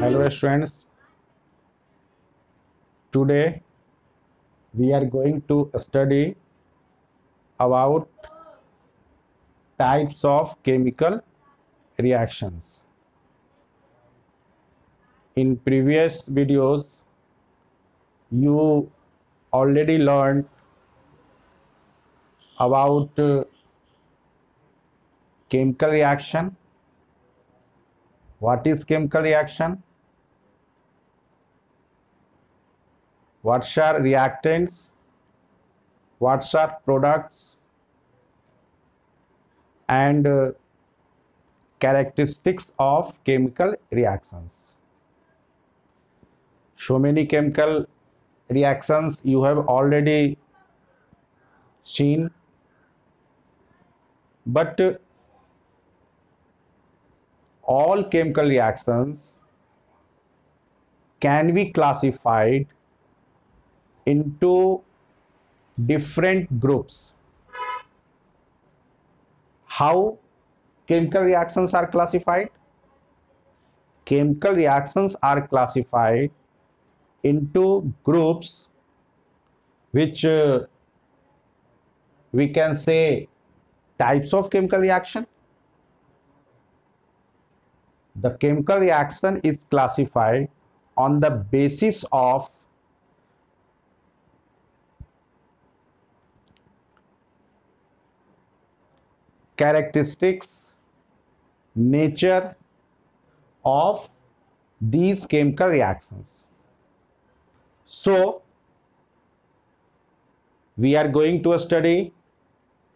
hello students today we are going to study about types of chemical reactions in previous videos you already learned about uh, chemical reaction what is chemical reaction What are reactants What are products and uh, characteristics of chemical reactions so many chemical reactions you have already seen but uh, all chemical reactions can be classified into different groups. How chemical reactions are classified? Chemical reactions are classified into groups which uh, we can say types of chemical reaction. The chemical reaction is classified on the basis of characteristics, nature of these chemical reactions. So, we are going to study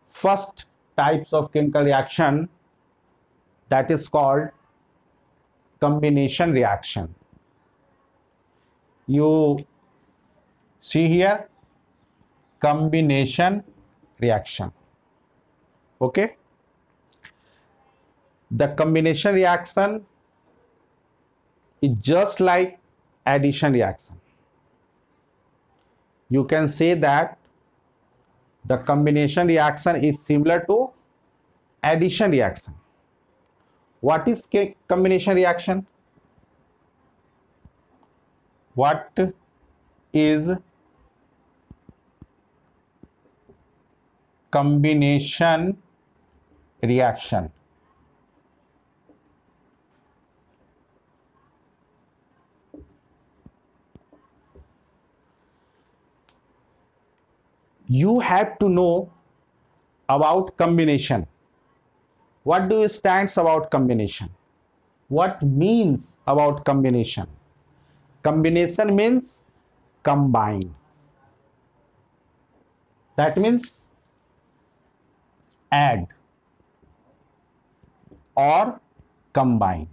first types of chemical reaction that is called combination reaction. You see here combination reaction. Okay the combination reaction is just like addition reaction you can say that the combination reaction is similar to addition reaction what is combination reaction what is combination reaction you have to know about combination. What do you stands about combination? What means about combination? Combination means combine. That means add or combine.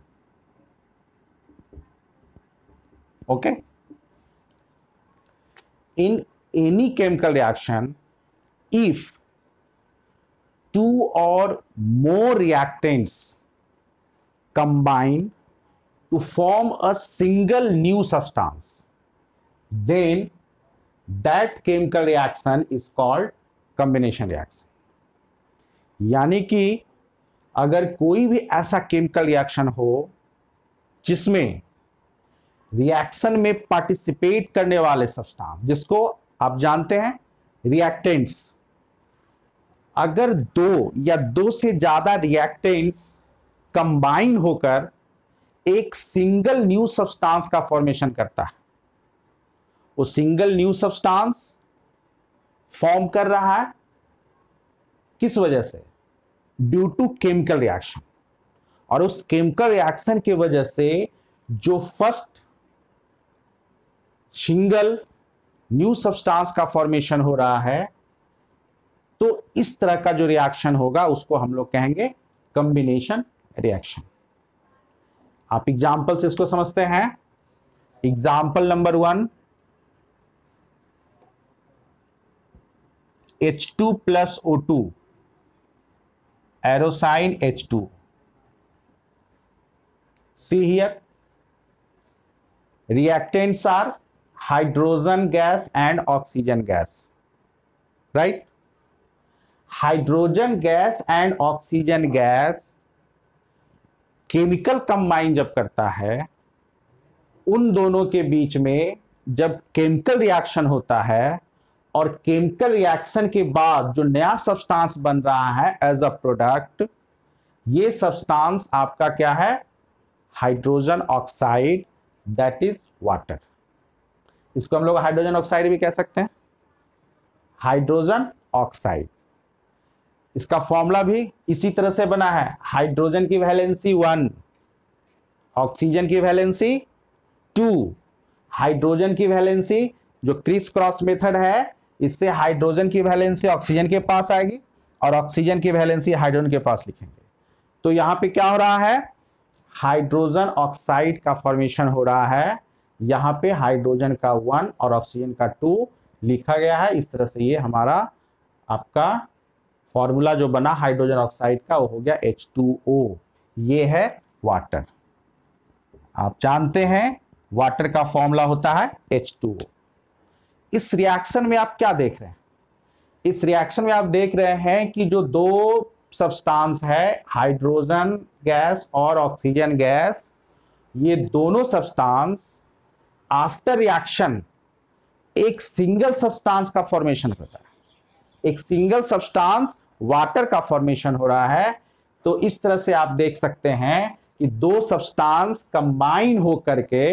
Okay. In any chemical reaction if two or more reactants combine to form a single new substance then that chemical reaction is called combination reaction यानी कि अगर कोई भी ऐसा chemical reaction हो जिसमें reaction में participate करने वाले सब्सटेंस जिसको आप जानते हैं रिएक्टेंट्स अगर दो या दो से ज्यादा रिएक्टेंट्स कंबाइन होकर एक सिंगल न्यू सब्सटेंस का फॉर्मेशन करता है वो सिंगल न्यू सब्सटेंस फॉर्म कर रहा है किस वजह से ड्यू टू केमिकल रिएक्शन और उस केमिकल रिएक्शन की के वजह से जो फर्स्ट सिंगल न्यू सब्सटेंस का फॉर्मेशन हो रहा है तो इस तरह का जो रिएक्शन होगा उसको हम लोग कहेंगे कंबिनेशन रिएक्शन आप एग्जाम्पल से इसको समझते हैं example number one H two plus O two arrow sign H two C here reactants are hydrogen gas and oxygen gas right hydrogen gas and oxygen gas chemical combine जब करता है उन दोनों के बीच में जब केमिकल रिएक्शन होता है और केमिकल रिएक्शन के बाद जो नया सब्सटेंस बन रहा है एज अ प्रोडक्ट ये सब्सटेंस आपका क्या है hydrogen oxide that is water इसको हम लोग हाइड्रोजन ऑक्साइड भी कह सकते हैं हाइड्रोजन ऑक्साइड इसका फॉर्मूला भी इसी तरह से बना है हाइड्रोजन की वैलेंसी वन ऑक्सीजन की वैलेंसी टू हाइड्रोजन की वैलेंसी जो क्रिस क्रॉस मेथड है इससे हाइड्रोजन की वैलेंसी ऑक्सीजन के पास आएगी और ऑक्सीजन की वैलेंसी हाइड्रोजन के पास लिखेंगे तो यहां पे क्या हो रहा है हाइड्रोजन ऑक्साइड का फॉर्मेशन हो रहा है यहाँ पे हाइड्रोजन का वन और ऑक्सीजन का टू लिखा गया है इस तरह से ये हमारा आपका फॉर्मूला जो बना हाइड्रोजन ऑक्साइड का वो हो गया एच टू ओ ये है वाटर आप जानते हैं वाटर का फॉर्मूला होता है एच टू ओ इस रिएक्शन में आप क्या देख रहे हैं इस रिएक्शन में आप देख रहे हैं कि जो दो सब्सटेंस है हाइड्रोजन गैस और ऑक्सीजन गैस ये दोनों सब्सटेंस आफ्टर रिएक्शन एक सिंगल सब्सटेंस का फॉर्मेशन होता है एक सिंगल सब्सटेंस वाटर का फॉर्मेशन हो रहा है तो इस तरह से आप देख सकते हैं कि दो सब्सटेंस कंबाइन होकर के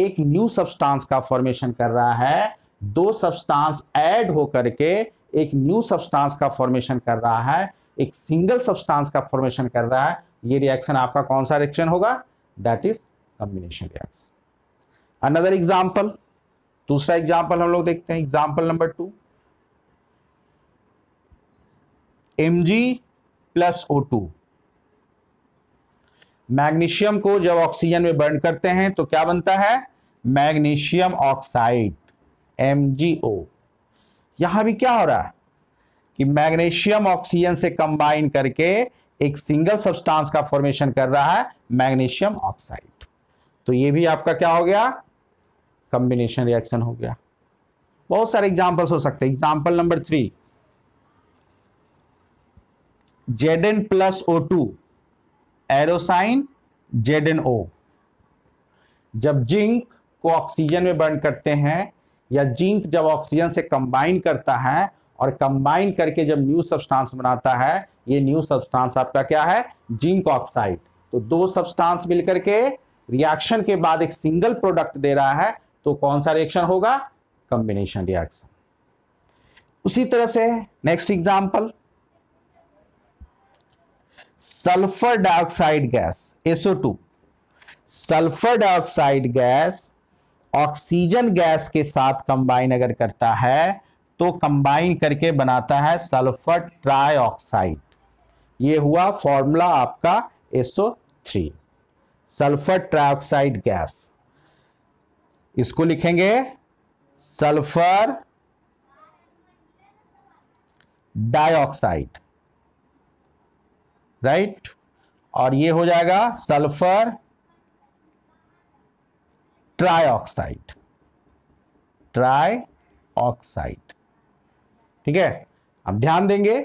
एक न्यू सब्सटेंस का फॉर्मेशन कर रहा है दो सब्सटेंस ऐड होकर के एक न्यू सब्सटेंस का फॉर्मेशन कर रहा है एक सिंगल सब्सटेंस का फॉर्मेशन कर रहा है ये रिएक्शन आपका कौन सा रिएक्शन होगा that is combination reaction another example दूसरा एग्जाम्पल हम लोग देखते हैं example number two M G plus O two magnesium को जब ऑक्सीजन में बर्न करते हैं तो क्या बनता है मैग्नीशियम ऑक्साइड ओ यहां भी क्या हो रहा है कि मैग्नीशियम ऑक्सीजन से कंबाइन करके एक सिंगल सब्सटेंस का फॉर्मेशन कर रहा है मैग्नीशियम ऑक्साइड तो ये भी आपका क्या हो गया कंबिनेशन रिएक्शन हो गया बहुत सारे एग्जांपल्स हो सकते हैं example number three Z N plus O two arrow sign Z N O जब जिंक को ऑक्सीजन में बर्न करते हैं या जिंक जब ऑक्सीजन से कंबाइन करता है और कंबाइन करके जब न्यू सब्सटेंस बनाता है ये न्यू सब्सटेंस आपका क्या है जिंक ऑक्साइड तो दो सब्सटेंस मिलकर के रिएक्शन के बाद एक सिंगल प्रोडक्ट दे रहा है तो कौन सा रिएक्शन होगा कंबिनेशन रिएक्शन उसी तरह से next example sulphur dioxide gas two sulphur dioxide gas oxygen gas के साथ कंबाइन अगर करता है तो कंबाइन करके बनाता है सल्फर ट्राइऑक्साइड ये हुआ फॉर्मूला आपका थ्री सल्फर ट्राइऑक्साइड गैस इसको लिखेंगे सल्फर डाइऑक्साइड राइट और ये हो जाएगा सल्फर ट्राईऑक्साइड ट्राई ऑक्साइड ठीक है अब ध्यान देंगे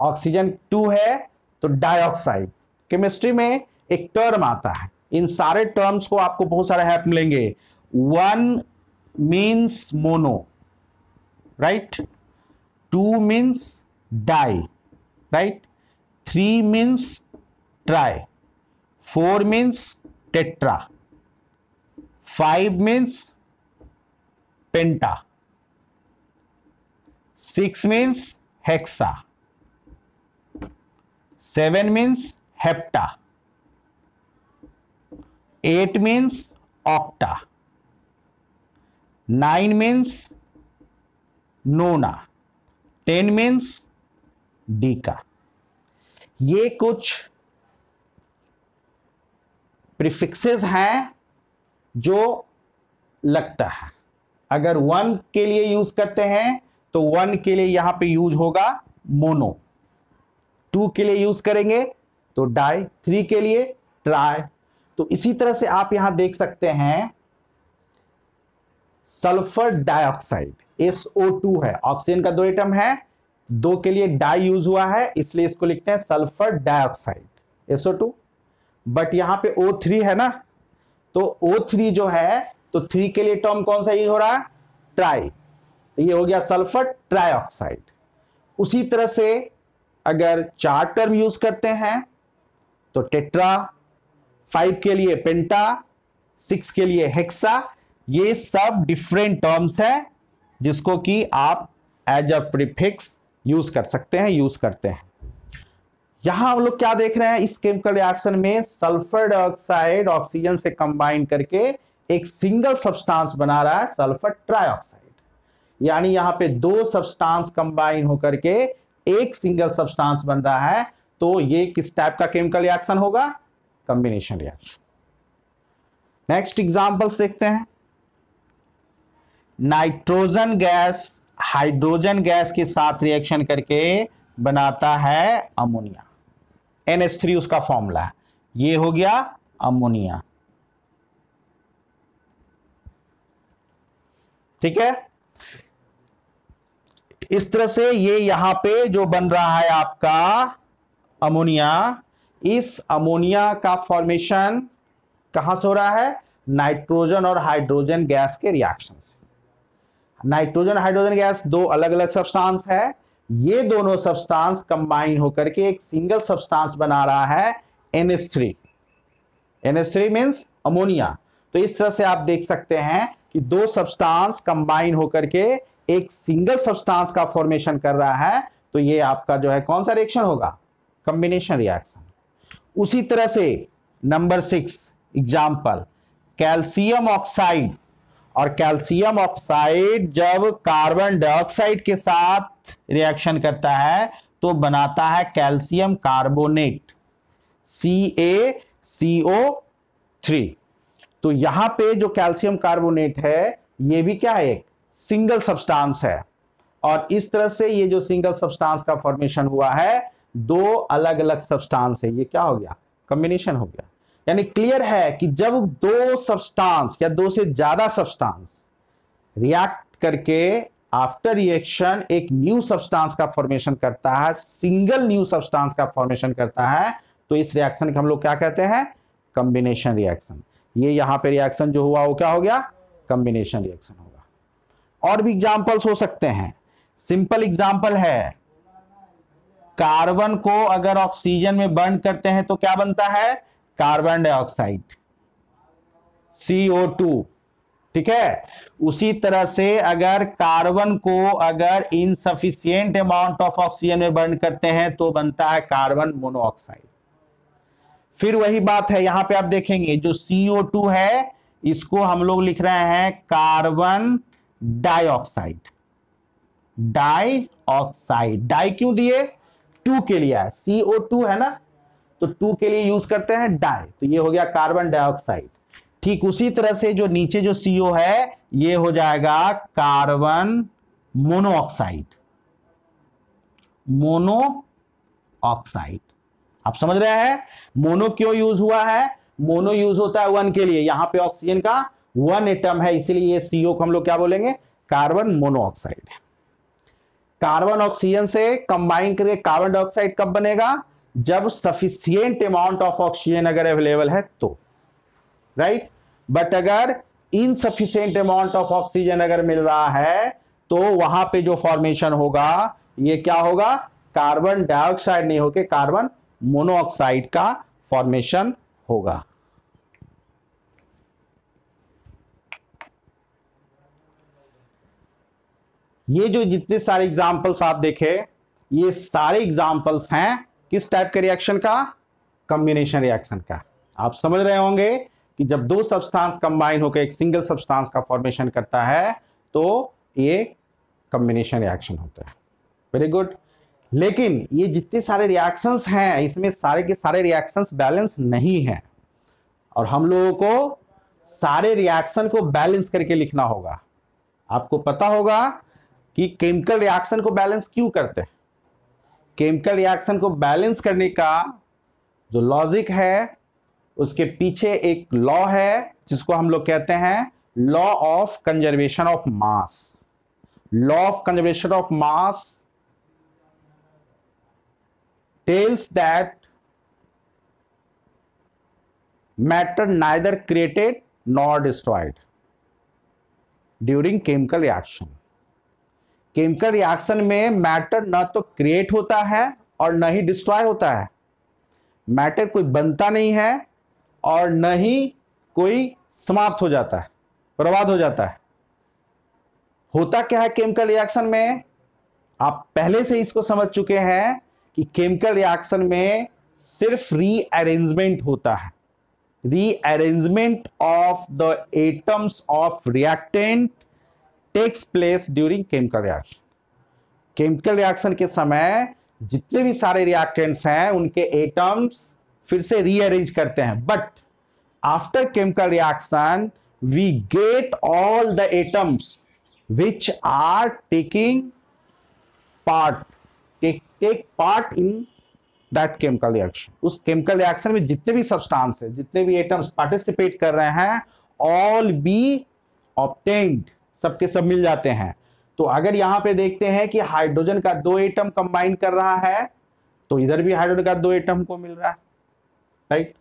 ऑक्सीजन टू है तो डाइऑक्साइड केमिस्ट्री में एक टर्म आता है इन सारे टर्म्स को आपको बहुत सारे हेल्प मिलेंगे one means mono right two means die right three means try four means tetra five means penta six means hexa seven means hepta eight means octa nine means nona ten means डी का ये कुछ prefixes हैं जो लगता है अगर one के लिए यूज करते हैं तो वन के लिए यहां पे यूज होगा मोनो टू के लिए यूज करेंगे तो डाई थ्री के लिए ट्राई तो इसी तरह से आप यहां देख सकते हैं सल्फर डाइऑक्साइड SO2 है ऑक्सीजन का दो एटम है दो के लिए डाई यूज हुआ है इसलिए इसको लिखते हैं सल्फर डाइऑक्साइड SO2 बट यहां पे O3 है ना तो O3 जो है तो थ्री के लिए टर्म कौन सा यूज हो रहा है ट्राई तो ये हो गया सल्फर ट्राइऑक्साइड उसी तरह से अगर चार टर्म यूज करते हैं तो टेट्रा फाइव के लिए पेंटा सिक्स के लिए हेक्सा ये सब डिफरेंट टर्म्स है जिसको कि आप एज अ प्रिफिक्स यूज कर सकते हैं यूज करते हैं यहां हम लोग क्या देख रहे हैं इस केमिकल रिएक्शन में सल्फर डाइऑक्साइड ऑक्सीजन से कंबाइन करके एक सिंगल सब्सटेंस बना रहा है सल्फर ट्राइऑक्साइड यानी यहां पे दो सब्सटेंस कंबाइन होकर के एक सिंगल सब्सटेंस बन रहा है तो ये किस टाइप का केमिकल रिएक्शन होगा कंबिनेशन रिएक्शन नेक्स्ट एग्जाम्पल्स देखते हैं नाइट्रोजन गैस हाइड्रोजन गैस के साथ रिएक्शन करके बनाता है अमोनिया थ्री उसका फॉर्मूला है ये हो गया अमोनिया ठीक है इस तरह से ये यहां पे जो बन रहा है आपका अमोनिया इस अमोनिया का फॉर्मेशन कहां से हो रहा है नाइट्रोजन और हाइड्रोजन गैस के रिएक्शन से नाइट्रोजन हाइड्रोजन गैस दो अलग अलग सब्सटेंस है ये दोनों सब्सटेंस कंबाइन होकर के एक सिंगल सब्सटेंस बना रहा है NH3 NH3 मींस अमोनिया तो इस तरह से आप देख सकते हैं कि दो सब्सटेंस कंबाइन होकर के एक सिंगल सब्सटेंस का फॉर्मेशन कर रहा है तो ये आपका जो है कौन सा रिएक्शन होगा कंबिनेशन रिएक्शन उसी तरह से number six example calcium oxide और कैल्शियम ऑक्साइड जब कार्बन डाइऑक्साइड के साथ रिएक्शन करता है तो बनाता है calcium carbonate C A C O three तो यहां पे जो कैल्शियम कार्बोनेट है ये भी क्या है एक सिंगल सब्सटेंस है और इस तरह से ये जो सिंगल सब्सटेंस का फॉर्मेशन हुआ है दो अलग अलग सब्सटेंस है ये क्या हो गया कॉम्बिनेशन हो गया यानी क्लियर है कि जब दो सब्सटेंस या दो से ज्यादा सब्सटेंस रिएक्ट करके आफ्टर रिएक्शन एक न्यू सब्सटेंस का फॉर्मेशन करता है सिंगल न्यू सब्सटेंस का फॉर्मेशन करता है तो इस रिएक्शन को हम लोग क्या कहते हैं कॉम्बिनेशन रिएक्शन ये यहां पे रिएक्शन जो हुआ वो क्या हो गया कॉम्बिनेशन रिएक्शन होगा और भी एग्जाम्पल्स हो सकते हैं सिंपल एग्जाम्पल है कार्बन को अगर ऑक्सीजन में बर्न करते हैं तो क्या बनता है कार्बन डाइऑक्साइड ओ टू ठीक है उसी तरह से अगर कार्बन को अगर इनसफिशियंट अमाउंट ऑफ ऑक्सीजन में बर्न करते हैं तो बनता है कार्बन मोनोऑक्साइड फिर वही बात है यहां पे आप देखेंगे जो CO2 है इसको हम लोग लिख रहे हैं कार्बन डाइऑक्साइड डाइऑक्साइड डाई क्यों दिए टू के लिए है CO2 है ना तो टू के लिए यूज करते हैं डाई तो ये हो गया कार्बन डाइऑक्साइड ठीक उसी तरह से जो नीचे जो सीओ है ये हो जाएगा कार्बन मोनोऑक्साइड मोनो ऑक्साइड आप समझ रहे हैं मोनो क्यों यूज हुआ है मोनो यूज होता है वन के लिए यहां पे ऑक्सीजन का वन एटम है इसीलिए ये सीओ को हम लोग क्या बोलेंगे कार्बन मोनोऑक्साइड कार्बन ऑक्सीजन से कंबाइन करके कार्बन डाइऑक्साइड कब बनेगा जब सफिशियंट अमाउंट ऑफ ऑक्सीजन अगर अवेलेबल है तो राइट बट अगर इनसफिशियंट अमाउंट ऑफ ऑक्सीजन अगर मिल रहा है तो वहां पे जो फॉर्मेशन होगा ये क्या होगा कार्बन डाइऑक्साइड नहीं होके कार्बन मोनोऑक्साइड का फॉर्मेशन होगा ये जो जितने सारे एग्जाम्पल्स आप देखे ये सारे एग्जाम्पल्स हैं किस टाइप के रिएक्शन का कम्बिनेशन रिएक्शन का आप समझ रहे होंगे कि जब दो सब्सटेंस कंबाइन होकर एक सिंगल सब्सटेंस का फॉर्मेशन करता है तो ये कम्बिनेशन रिएक्शन होता है वेरी गुड लेकिन ये जितने सारे रिएक्शंस हैं इसमें सारे के सारे रिएक्शंस बैलेंस नहीं है और हम लोगों को सारे रिएक्शन को बैलेंस करके लिखना होगा आपको पता होगा कि केमिकल रिएक्शन को बैलेंस क्यों करते हैं केमिकल रिएक्शन को बैलेंस करने का जो लॉजिक है उसके पीछे एक लॉ है जिसको हम लोग कहते हैं law of conservation of mass law of conservation of mass tells that matter neither created nor destroyed during chemical reaction chemical reaction में मैटर ना तो क्रिएट होता है और ना ही डिस्ट्रॉय होता है मैटर कोई बनता नहीं है और न ही कोई समाप्त हो जाता है बर्बाद हो जाता है होता क्या है केमिकल रिएक्शन में आप पहले से इसको समझ चुके हैं कि केमिकल रिएक्शन में सिर्फ रीअरेंजमेंट होता है rearrangement of the atoms of reactant takes place during chemical reaction chemical reaction के समय जितने भी सारे रिएक्टेंट्स हैं उनके एटम्स फिर से रीअरेंज करते हैं but after chemical reaction we get all the atoms which are taking part take part in that chemical reaction उस केमिकल रिएक्शन में जितने भी सब्सटेंस है जितने भी एटम्स पार्टिसिपेट कर रहे हैं ऑल बी ऑप्टेंड सबके सब मिल जाते हैं तो अगर यहाँ पे देखते हैं कि हाइड्रोजन का दो एटम कंबाइन कर रहा है तो इधर भी हाइड्रोजन का दो एटम को मिल रहा है राइट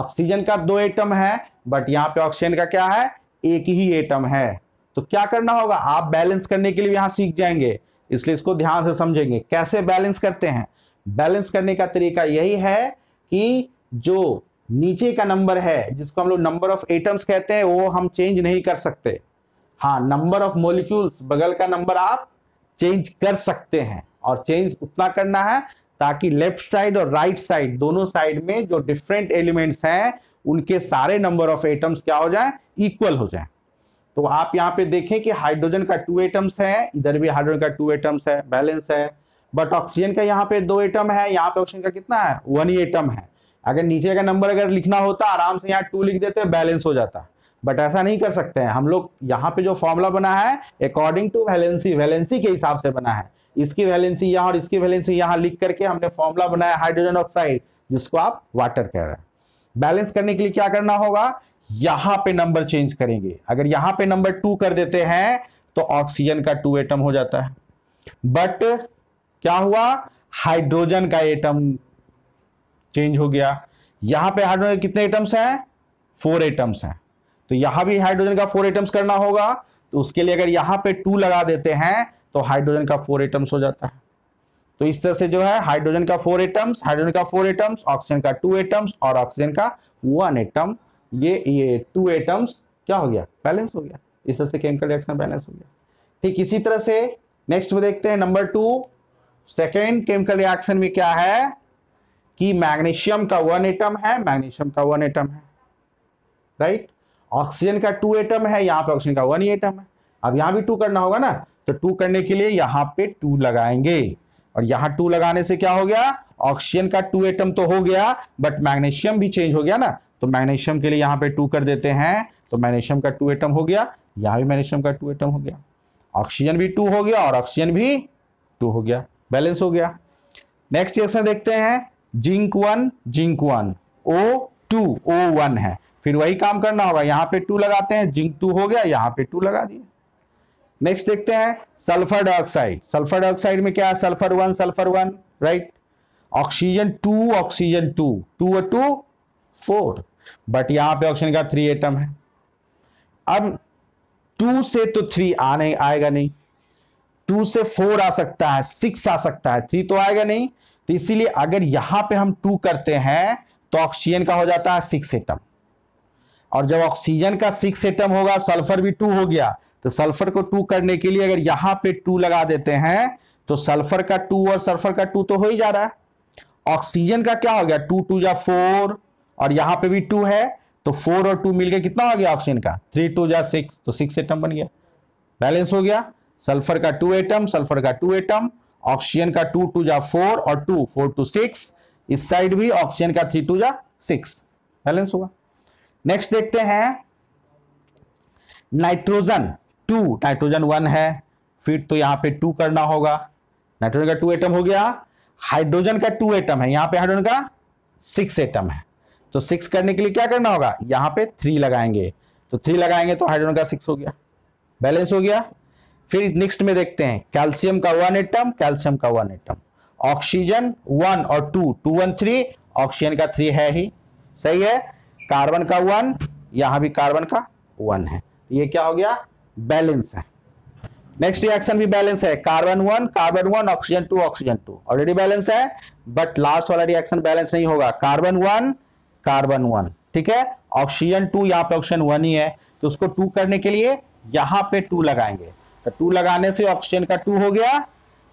ऑक्सीजन का दो एटम है बट यहाँ पे ऑक्सीजन का क्या है एक ही एटम है तो क्या करना होगा आप बैलेंस करने के लिए यहां सीख जाएंगे इसलिए इसको ध्यान से समझेंगे कैसे बैलेंस करते हैं बैलेंस करने का तरीका यही है कि जो नीचे का नंबर है जिसको हम लोग नंबर ऑफ एटम्स कहते हैं वो हम चेंज नहीं कर सकते हाँ नंबर ऑफ मोलिक्यूल्स बगल का नंबर आप चेंज कर सकते हैं और चेंज उतना करना है ताकि लेफ्ट साइड और राइट right साइड दोनों साइड में जो डिफरेंट एलिमेंट्स हैं उनके सारे नंबर ऑफ एटम्स क्या हो जाए इक्वल हो जाए तो आप यहाँ पे देखें कि हाइड्रोजन का टू एटम्स है इधर भी हाइड्रोजन का टू एटम्स है बैलेंस है बट ऑक्सीजन का यहाँ पे दो एटम है यहाँ पे ऑक्सीजन का कितना है वन ही एटम है अगर नीचे का नंबर अगर लिखना होता आराम से यहाँ टू लिख देते बैलेंस हो जाता बट ऐसा नहीं कर सकते हैं हम लोग यहाँ पे जो फॉर्मूला बना है अकॉर्डिंग टू वैलेंसी वैलेंसी के हिसाब से बना है इसकी वैलेंसी यहाँ और इसकी वैलेंसी यहाँ लिख करके हमने फॉर्मूला बनाया हाइड्रोजन ऑक्साइड जिसको आप वाटर कह रहे हैं बैलेंस करने के लिए क्या करना होगा यहां पे नंबर चेंज करेंगे अगर यहां पे नंबर टू कर देते हैं तो ऑक्सीजन का टू एटम हो जाता है बट क्या हुआ हाइड्रोजन का एटम चेंज हो गया यहां पे हाइड्रोजन कितने एटम्स हैं फोर एटम्स हैं तो यहां भी हाइड्रोजन का फोर एटम्स करना होगा तो उसके लिए अगर यहां पे टू लगा देते हैं तो हाइड्रोजन का फोर एटम्स हो जाता है तो इस तरह से जो है हाइड्रोजन का फोर एटम्स हाइड्रोजन का फोर एटम्स ऑक्सीजन का टू एटम्स और ऑक्सीजन का वन एटम ये ये टू एटम्स क्या हो गया बैलेंस हो गया इस तरह से केमिकल रिएक्शन बैलेंस हो गया ठीक इसी तरह से नेक्स्ट में देखते हैं number two second chemical reaction में क्या है कि मैग्नीशियम का वन एटम है मैग्नीशियम का वन एटम है राइट ऑक्सीजन का टू एटम है यहाँ पे ऑक्सीजन का वन ही एटम है अब यहाँ भी टू करना होगा ना तो टू करने के लिए यहाँ पे टू लगाएंगे और यहाँ टू लगाने से क्या हो गया ऑक्सीजन का टू एटम तो हो गया बट मैग्नेशियम भी चेंज हो गया ना तो मैग्नेशियम के लिए यहाँ पे टू कर देते हैं तो मैग्नेशियम का टू एटम हो गया यहाँ भी मैग्नेशियम का टू एटम हो गया ऑक्सीजन भी टू हो गया और ऑक्सीजन भी टू हो गया बैलेंस हो गया नेक्स्ट रिएक्शन देखते हैं zinc one zinc one O two O one है फिर वही काम करना होगा यहाँ पे टू लगाते हैं जिंक टू हो गया यहाँ पे टू लगा दिए नेक्स्ट देखते हैं सल्फर डाइऑक्साइड सल्फर डाइऑक्साइड में क्या है sulphur one sulphur one right oxygen two oxygen two two और टू फोर बट यहाँ पे ऑक्सीजन का थ्री एटम है अब टू से तो थ्री आ नहीं आएगा नहीं टू से फोर आ सकता है सिक्स आ सकता है थ्री तो आएगा नहीं तो इसीलिए अगर यहां पे हम टू करते हैं तो ऑक्सीजन का हो जाता है सिक्स एटम और जब ऑक्सीजन का सिक्स एटम होगा सल्फर भी टू हो गया तो सल्फर को टू करने के लिए अगर यहाँ पे टू लगा देते हैं तो सल्फर का टू और सल्फर का टू तो हो ही जा रहा है ऑक्सीजन का क्या हो गया टू टू जा फोर और यहाँ पे भी टू है तो फोर और टू मिलकर कितना हो गया ऑक्सीजन का थ्री टू जा सिक्स तो सिक्स एटम बन गया बैलेंस हो गया सल्फर का टू एटम सल्फर का टू एटम ऑक्सीजन का टू टू जा फोर और टू फोर टू सिक्स इस साइड भी ऑक्सीजन का थ्री टू जा सिक्स बैलेंस होगा नेक्स्ट देखते हैं नाइट्रोजन टू नाइट्रोजन वन है फिर तो यहां पे टू करना होगा नाइट्रोजन का टू एटम हो गया हाइड्रोजन का टू एटम है यहां पे हाइड्रोजन का सिक्स एटम है तो सिक्स करने के लिए क्या करना होगा यहां पे थ्री लगाएंगे तो थ्री लगाएंगे तो हाइड्रोजन का सिक्स हो गया बैलेंस हो गया फिर नेक्स्ट में देखते हैं कैल्शियम का वन एटम कैल्शियम का वन एटम ऑक्सीजन वन और two two one three oxygen का थ्री है ही सही है कार्बन का वन यहां भी कार्बन का वन है तो ये क्या हो गया बैलेंस है नेक्स्ट रिएक्शन भी बैलेंस है carbon one carbon one oxygen two oxygen two already balance है बट लास्ट वाला रिएक्शन बैलेंस नहीं होगा कार्बन वन कार्बन वन ठीक है ऑक्सीजन टू यहाँ पे ऑक्सीजन वन ही है तो उसको टू करने के लिए यहां पे टू लगाएंगे तो टू लगाने से ऑक्सीजन का टू हो गया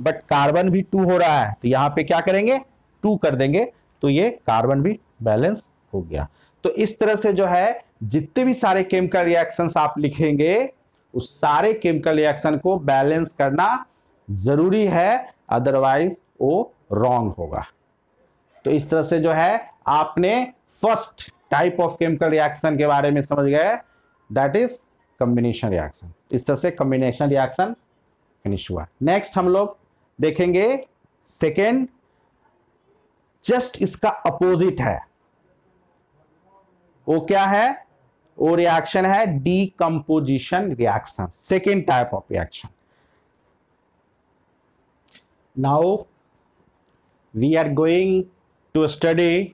बट कार्बन भी टू हो रहा है तो यहां पे क्या करेंगे टू कर देंगे तो ये कार्बन भी बैलेंस हो गया तो इस तरह से जो है जितने भी सारे केमिकल रिएक्शंस आप लिखेंगे उस सारे केमिकल रिएक्शन को बैलेंस करना जरूरी है अदरवाइज वो रॉन्ग होगा तो इस तरह से जो है आपने first type of chemical reaction के बारे में समझ गए दैट इज कम्बिनेशन रिएक्शन इस तरह से कम्बिनेशन रिएक्शन फिनिश हुआ नेक्स्ट हम लोग देखेंगे सेकेंड जस्ट इसका अपोजिट है वो क्या है वो रिएक्शन है decomposition reaction second type of reaction now we are going to study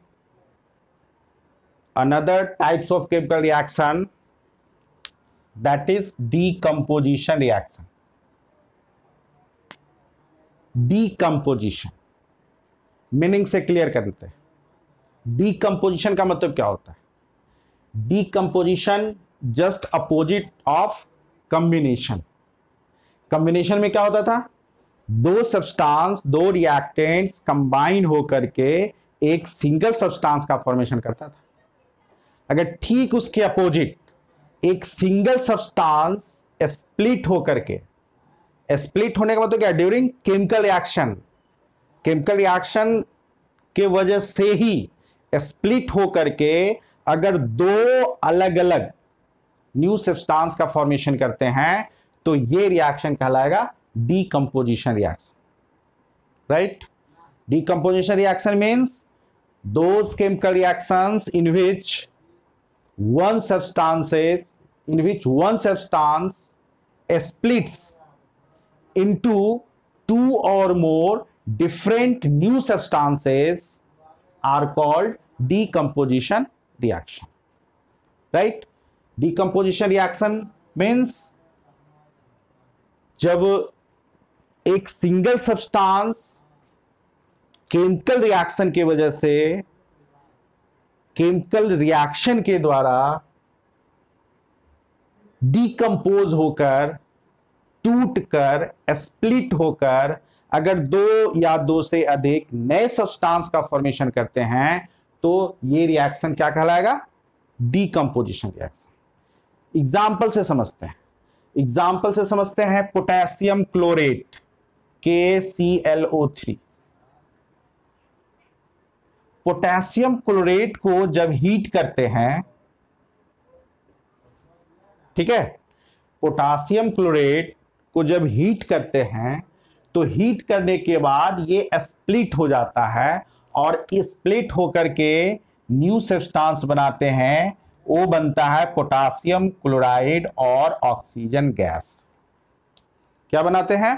another types of chemical reaction that is decomposition reaction decomposition meaning से क्लियर कर करते हैं डीकंपोजिशन का मतलब क्या होता है decomposition just opposite of combination combination में क्या होता था दो सब्सटेंस दो रिएक्टेंट्स कंबाइन होकर के एक सिंगल सब्सटेंस का फॉर्मेशन करता था अगर ठीक उसके अपोजिट एक सिंगल सब्सटेंस स्प्लिट होकर के स्प्लिट होने का मतलब तो क्या during chemical reaction chemical reaction के वजह से ही स्प्लिट होकर के अगर दो अलग अलग न्यू सब्सटेंस का फॉर्मेशन करते हैं तो ये रिएक्शन कहलाएगा decomposition reaction right decomposition reaction means दो chemical reaction in which one substances in which one substance splits into two और more different new substances are called decomposition reaction right decomposition reaction means jab ek single substance chemical reaction ke wajah se chemical reaction ke dwara decompose होकर टूटकर split होकर अगर दो या दो से अधिक नए सब्सटेंस का फॉर्मेशन करते हैं तो ये रिएक्शन क्या कहलाएगा डीकम्पोजिशन रिएक्शन एग्जाम्पल से समझते हैं एग्जाम्पल से समझते हैं potassium chlorate K C L O three potassium chlorate को जब हीट करते हैं ठीक है पोटासियम क्लोरेट को जब हीट करते हैं तो हीट करने के बाद ये स्प्लिट हो जाता है और स्प्लिट होकर के न्यू सब्सटेंस बनाते हैं वो बनता है पोटासियम क्लोराइड और ऑक्सीजन गैस क्या बनाते हैं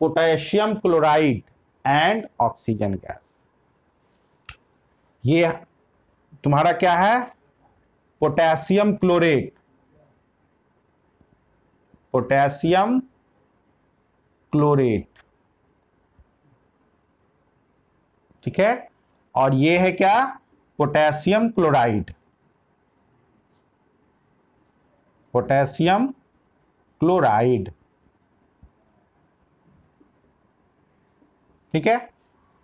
potassium chloride and oxygen gas ये तुम्हारा क्या है पोटेशियम क्लोरेट पोटेशियम क्लोरेट ठीक है और ये है क्या पोटेशियम क्लोराइड पोटेशियम क्लोराइड ठीक है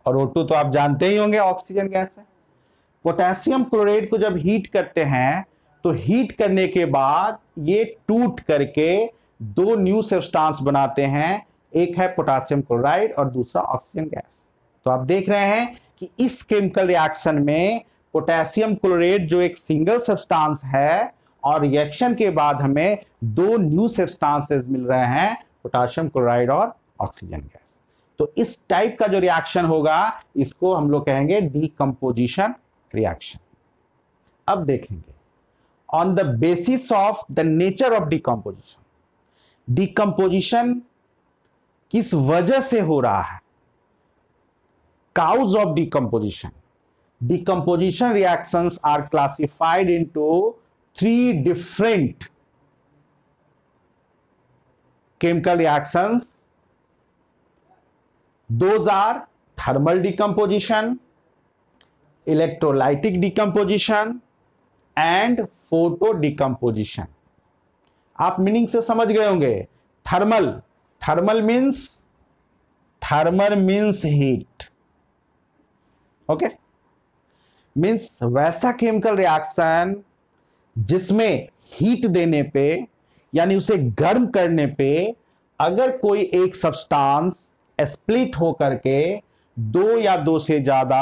और O2 तो आप जानते ही होंगे ऑक्सीजन गैस है पोटेशियम क्लोराइड को जब हीट करते हैं तो हीट करने के बाद ये टूट करके दो न्यू सब्सटेंस बनाते हैं एक है पोटेशियम क्लोराइड और दूसरा ऑक्सीजन गैस तो आप देख रहे हैं कि इस केमिकल रिएक्शन में पोटेशियम क्लोरेट जो एक सिंगल सब्सटेंस है और रिएक्शन के बाद हमें दो न्यू सब्सटेंसेस मिल रहे हैं पोटेशियम क्लोराइड और ऑक्सीजन गैस तो इस टाइप का जो रिएक्शन होगा इसको हम लोग कहेंगे डीकम्पोजिशन रिएक्शन अब देखेंगे on the basis of the nature of decomposition decomposition किस वजह से हो रहा है cause of decomposition decomposition reaction are classified in three different chemical reaction those are thermal decomposition electrolytic decomposition and photo decomposition आप meaning से समझ गए होंगे thermal thermal means thermal means heat okay means वैसा केमिकल रिएक्शन जिसमें heat देने पे यानी उसे गर्म करने पे अगर कोई एक सब्सटेंस स्प्लिट हो करके दो या दो से ज्यादा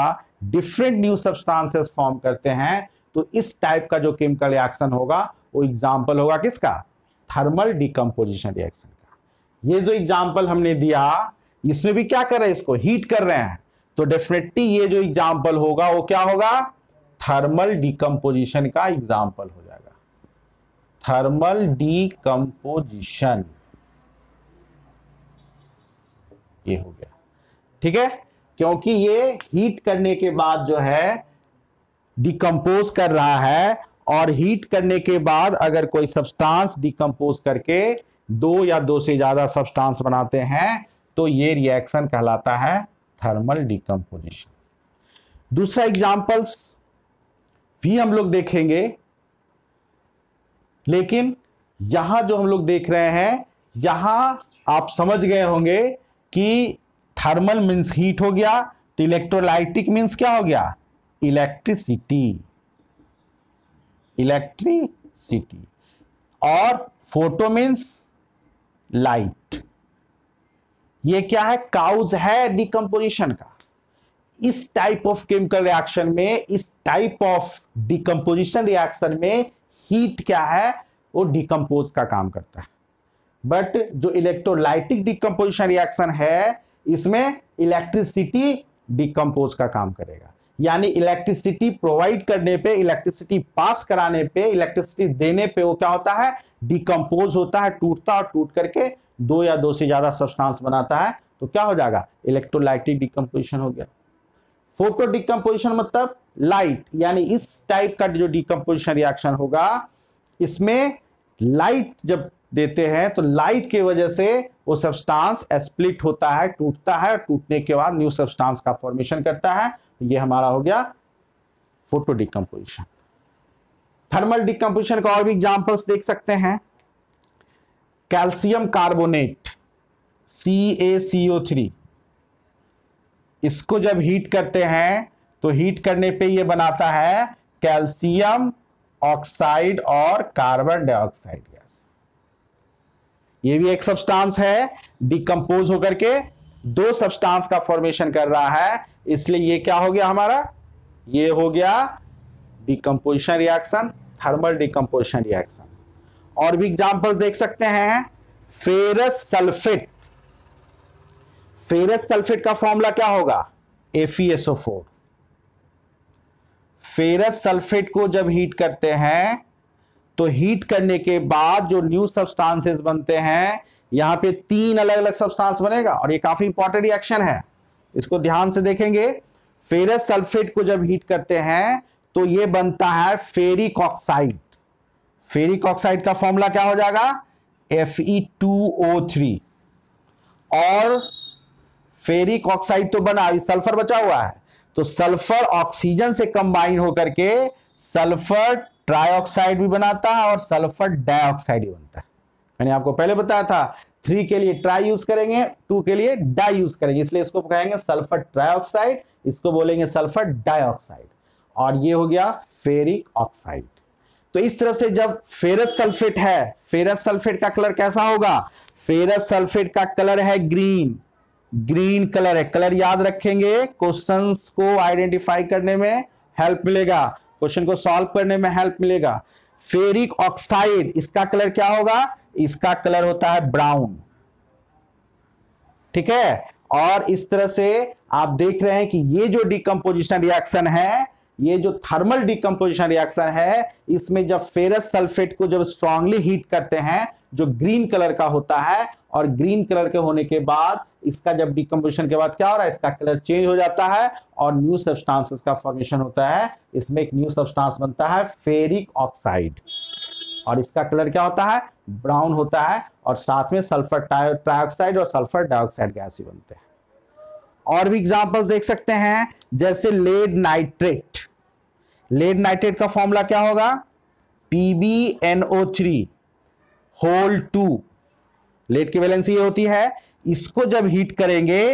डिफरेंट न्यू सब्सटेंसेस फॉर्म करते हैं तो इस टाइप का जो केमिकल रिएक्शन होगा वो एग्जाम्पल होगा किसका थर्मल डिकम्पोजिशन रिएक्शन का ये जो एग्जाम्पल हमने दिया इसमें भी क्या कर रहे हैं इसको हीट कर रहे हैं तो डेफिनेटली ये जो एग्जाम्पल होगा वो क्या होगा थर्मल डिकम्पोजिशन का एग्जाम्पल हो जाएगा थर्मल डिकम्पोजिशन ये हो गया ठीक है क्योंकि ये हीट करने के बाद जो है डिकम्पोज कर रहा है और हीट करने के बाद अगर कोई सब्सटेंस डिकम्पोज करके दो या दो से ज्यादा सब्सटेंस बनाते हैं तो ये रिएक्शन कहलाता है थर्मल डिकम्पोजिशन दूसरा एग्जाम्पल्स भी हम लोग देखेंगे लेकिन यहां जो हम लोग देख रहे हैं यहां आप समझ गए होंगे कि थर्मल मीन्स हीट हो गया तो इलेक्ट्रोलाइटिक मीन्स क्या हो गया इलेक्ट्रिसिटी इलेक्ट्रिसिटी और फोटो मीन्स लाइट ये क्या है काउज है डिकम्पोजिशन का इस टाइप ऑफ केमिकल रिएक्शन में इस टाइप ऑफ डिकम्पोजिशन रिएक्शन में हीट क्या है वो डिकम्पोज का काम करता है बट जो इलेक्ट्रोलाइटिक डिकम्पोजिशन रिएक्शन है इसमें इलेक्ट्रिसिटी डिकम्पोज का काम करेगा यानी इलेक्ट्रिसिटी प्रोवाइड करने पे इलेक्ट्रिसिटी पास कराने पे इलेक्ट्रिसिटी देने पे वो क्या होता है डिकम्पोज होता है टूटता और टूट करके दो या दो से ज़्यादा सब्सटेंस बनाता है तो क्या हो जाएगा इलेक्ट्रोलाइटिक डिकम्पोजिशन हो गया फोटो डिकम्पोजिशन मतलब लाइट यानी इस टाइप का जो डिकम्पोजिशन रिएक्शन होगा इसमें लाइट जब देते हैं तो लाइट की वजह से वो सब्सटेंस स्प्लिट होता है टूटता है टूटने के बाद न्यू सब्सटेंस का फॉर्मेशन करता है ये हमारा हो गया फोटो डिकम्पोजिशन थर्मल डिकम्पोजिशन का और भी एग्जांपल्स देख सकते हैं calcium carbonate C A C O three इसको जब हीट करते हैं तो हीट करने पे ये बनाता है कैल्शियम ऑक्साइड और कार्बन डाइऑक्साइड गैस ये भी एक सब्सटेंस है डिकम्पोज होकर के दो सब्सटेंस का फॉर्मेशन कर रहा है इसलिए ये क्या हो गया हमारा ये हो गया decomposition reaction thermal decomposition reaction और भी एग्जाम्पल देख सकते हैं फेरस सल्फेट फेरस सल्फेट का फॉर्मूला क्या होगा एफीएसओ फोर फेरस सल्फेट को जब हीट करते हैं तो हीट करने के बाद जो न्यू सब्सटेंसेस बनते हैं यहां पे तीन अलग अलग सब्सटेंस बनेगा और ये काफी इंपॉर्टेंट रिएक्शन है इसको ध्यान से देखेंगे फेरस सल्फेट को जब हीट करते हैं तो ये बनता है फेरिक ऑक्साइड फेरिक ऑक्साइड का फॉर्मूला क्या हो जाएगा Fe2O3 और फेरिक ऑक्साइड तो बना सल्फर बचा हुआ है तो सल्फर ऑक्सीजन से कंबाइन होकर के सल्फर ट्राइऑक्साइड भी बनाता है और सल्फर डाइऑक्साइड भी बनता है मैंने आपको पहले बताया था थ्री के लिए ट्राई यूज करेंगे टू के लिए डाई यूज करेंगे इसलिए इसको कहेंगे सल्फर ट्राइऑक्साइड इसको बोलेंगे सल्फर डाइऑक्साइड और ये हो गया फेरिक ऑक्साइड तो इस तरह से जब फेरस सल्फेट है फेरस सल्फेट का कलर कैसा होगा फेरस सल्फेट का कलर है ग्रीन ग्रीन कलर है कलर याद रखेंगे क्वेश्चंस को आइडेंटिफाई करने में हेल्प मिलेगा क्वेश्चन को सॉल्व करने में हेल्प मिलेगा फेरिक ऑक्साइड इसका कलर क्या होगा इसका कलर होता है ब्राउन ठीक है और इस तरह से आप देख रहे हैं कि ये जो डिकम्पोजिशन रिएक्शन है ये जो थर्मल डिकम्पोजिशन रिएक्शन है इसमें जब फेरस सल्फेट को जब स्ट्रांगली हीट करते हैं जो ग्रीन कलर का होता है और ग्रीन कलर के होने के बाद इसका जब डिकम्पोजिशन के बाद क्या हो रहा है इसका कलर चेंज हो जाता है और न्यू सब्सटेंसेस का फॉर्मेशन होता है इसमें एक न्यू सब्सटेंस बनता है फेरिक ऑक्साइड और इसका कलर क्या होता है ब्राउन होता है और साथ में सल्फर ट्राइऑक्साइड और सल्फर डाइऑक्साइड गैस ही बनते हैं और भी एग्जाम्पल देख सकते हैं जैसे लेड नाइट्रेट लेड नाइट्रेट का फॉर्मूला क्या होगा PbNO3 होल टू लेड की वैलेंसी ये होती है इसको जब हीट करेंगे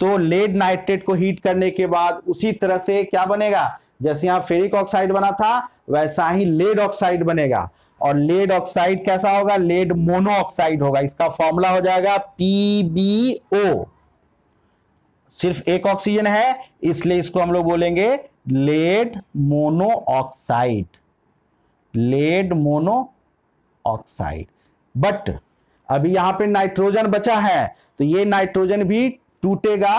तो लेड नाइट्रेट को हीट करने के बाद उसी तरह से क्या बनेगा जैसे यहां फेरिक ऑक्साइड बना था वैसा ही लेड ऑक्साइड बनेगा और लेड ऑक्साइड कैसा होगा लेड मोनो ऑक्साइड होगा इसका फॉर्मूला हो जाएगा पीबीओ सिर्फ एक ऑक्सीजन है इसलिए इसको हम लोग बोलेंगे lead mono oxide lead mono oxide but अभी यहां पे नाइट्रोजन बचा है तो ये नाइट्रोजन भी टूटेगा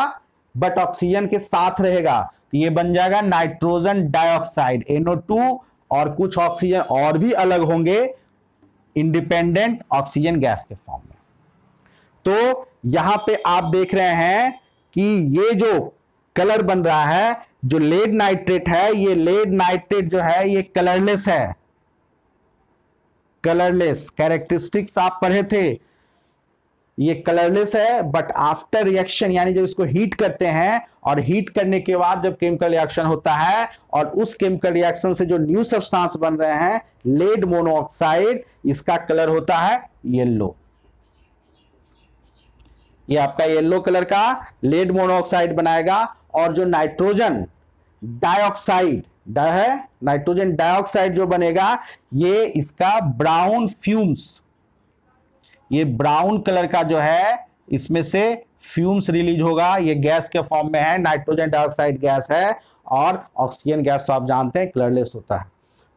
बट ऑक्सीजन के साथ रहेगा तो ये बन जाएगा नाइट्रोजन डाइऑक्साइड टू और कुछ ऑक्सीजन और भी अलग होंगे इंडिपेंडेंट ऑक्सीजन गैस के फॉर्म में तो यहां पे आप देख रहे हैं कि ये जो कलर बन रहा है जो लेड नाइट्रेट है ये लेड नाइट्रेट जो है ये कलरलेस है कलरलेस कैरेक्टरिस्टिक्स आप पढ़े थे ये कलरलेस है बट आफ्टर रिएक्शन यानी जब इसको हीट करते हैं और हीट करने के बाद जब केमिकल रिएक्शन होता है और उस केमिकल रिएक्शन से जो न्यू सब्सटेंस बन रहे हैं लेड मोनोऑक्साइड इसका कलर होता है येलो ये आपका येलो कलर का लेड मोनोऑक्साइड बनाएगा और जो नाइट्रोजन डाइऑक्साइड है नाइट्रोजन डाइऑक्साइड जो बनेगा ये इसका ब्राउन फ्यूम्स ये ब्राउन कलर का जो है इसमें से फ्यूम्स रिलीज होगा ये गैस के फॉर्म में है नाइट्रोजन डाइऑक्साइड गैस है और ऑक्सीजन गैस तो आप जानते हैं कलरलेस होता है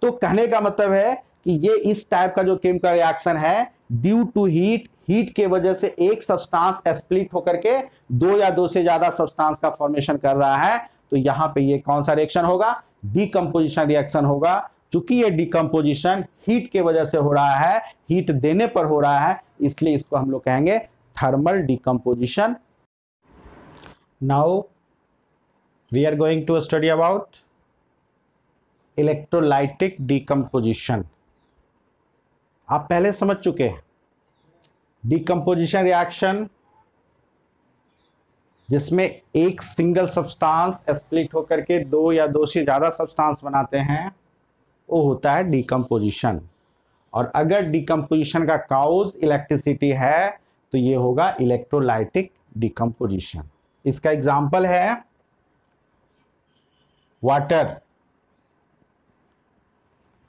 तो कहने का मतलब है कि ये इस टाइप का जो केमिकल रिएक्शन है ड्यू टू हीट हीट के वजह से एक सब्सटेंस स्प्लिट होकर के दो या दो से ज्यादा सब्सटेंस का फॉर्मेशन कर रहा है तो यहां पे ये कौन सा रिएक्शन होगा डिकम्पोजिशन रिएक्शन होगा चूंकि ये डीकम्पोजिशन हीट के वजह से हो रहा है हीट देने पर हो रहा है इसलिए इसको हम लोग कहेंगे thermal decomposition now we are going to study about electrolytic decomposition आप पहले समझ चुके हैं डिकम्पोजिशन रिएक्शन जिसमें एक सिंगल सब्सटेंस स्प्लिट होकर के दो या दो से ज़्यादा सब्सटेंस बनाते हैं वो होता है डिकम्पोजिशन और अगर डिकम्पोजिशन का काउज इलेक्ट्रिसिटी है तो ये होगा इलेक्ट्रोलाइटिक डिकम्पोजिशन इसका एग्जाम्पल है वाटर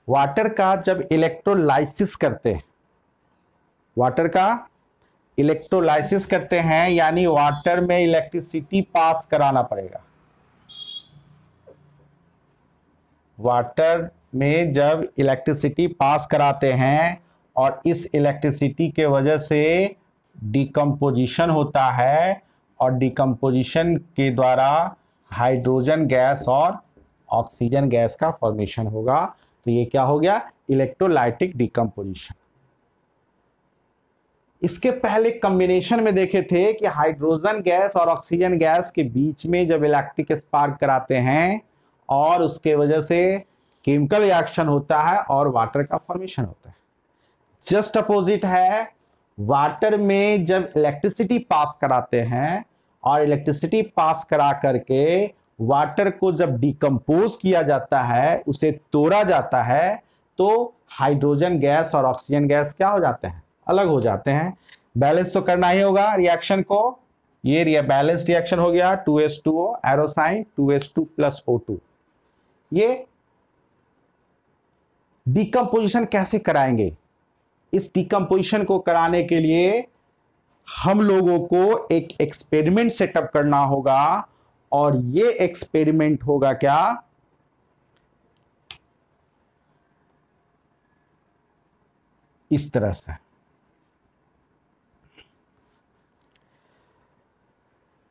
वाटर का जब इलेक्ट्रोलाइसिस करते हैं वाटर का इलेक्ट्रोलाइसिस करते हैं यानी वाटर में इलेक्ट्रिसिटी पास कराना पड़ेगा वाटर में जब इलेक्ट्रिसिटी पास कराते हैं और इस इलेक्ट्रिसिटी के वजह से डिकम्पोजिशन होता है और डिकम्पोजिशन के द्वारा हाइड्रोजन गैस और ऑक्सीजन गैस का फॉर्मेशन होगा तो ये क्या हो गया इलेक्ट्रोलाइटिक डिकम्पोजिशन इसके पहले कम्बिनेशन में देखे थे कि हाइड्रोजन गैस और ऑक्सीजन गैस के बीच में जब इलेक्ट्रिक स्पार्क कराते हैं और उसके वजह से केमिकल रिएक्शन होता है और वाटर का फॉर्मेशन होता है जस्ट अपोजिट है वाटर में जब इलेक्ट्रिसिटी पास कराते हैं और इलेक्ट्रिसिटी पास करा करके वाटर को जब डिकम्पोज किया जाता है उसे तोड़ा जाता है तो हाइड्रोजन गैस और ऑक्सीजन गैस क्या हो जाते हैं अलग हो जाते हैं बैलेंस तो करना ही होगा रिएक्शन को ये रिया बैलेंस रिएक्शन हो गया two S two O arrow sign two S ये डिकम्पोजिशन कैसे कराएंगे इस डिकम्पोजिशन को कराने के लिए हम लोगों को एक एक्सपेरिमेंट सेटअप करना होगा और ये एक्सपेरिमेंट होगा क्या इस तरह से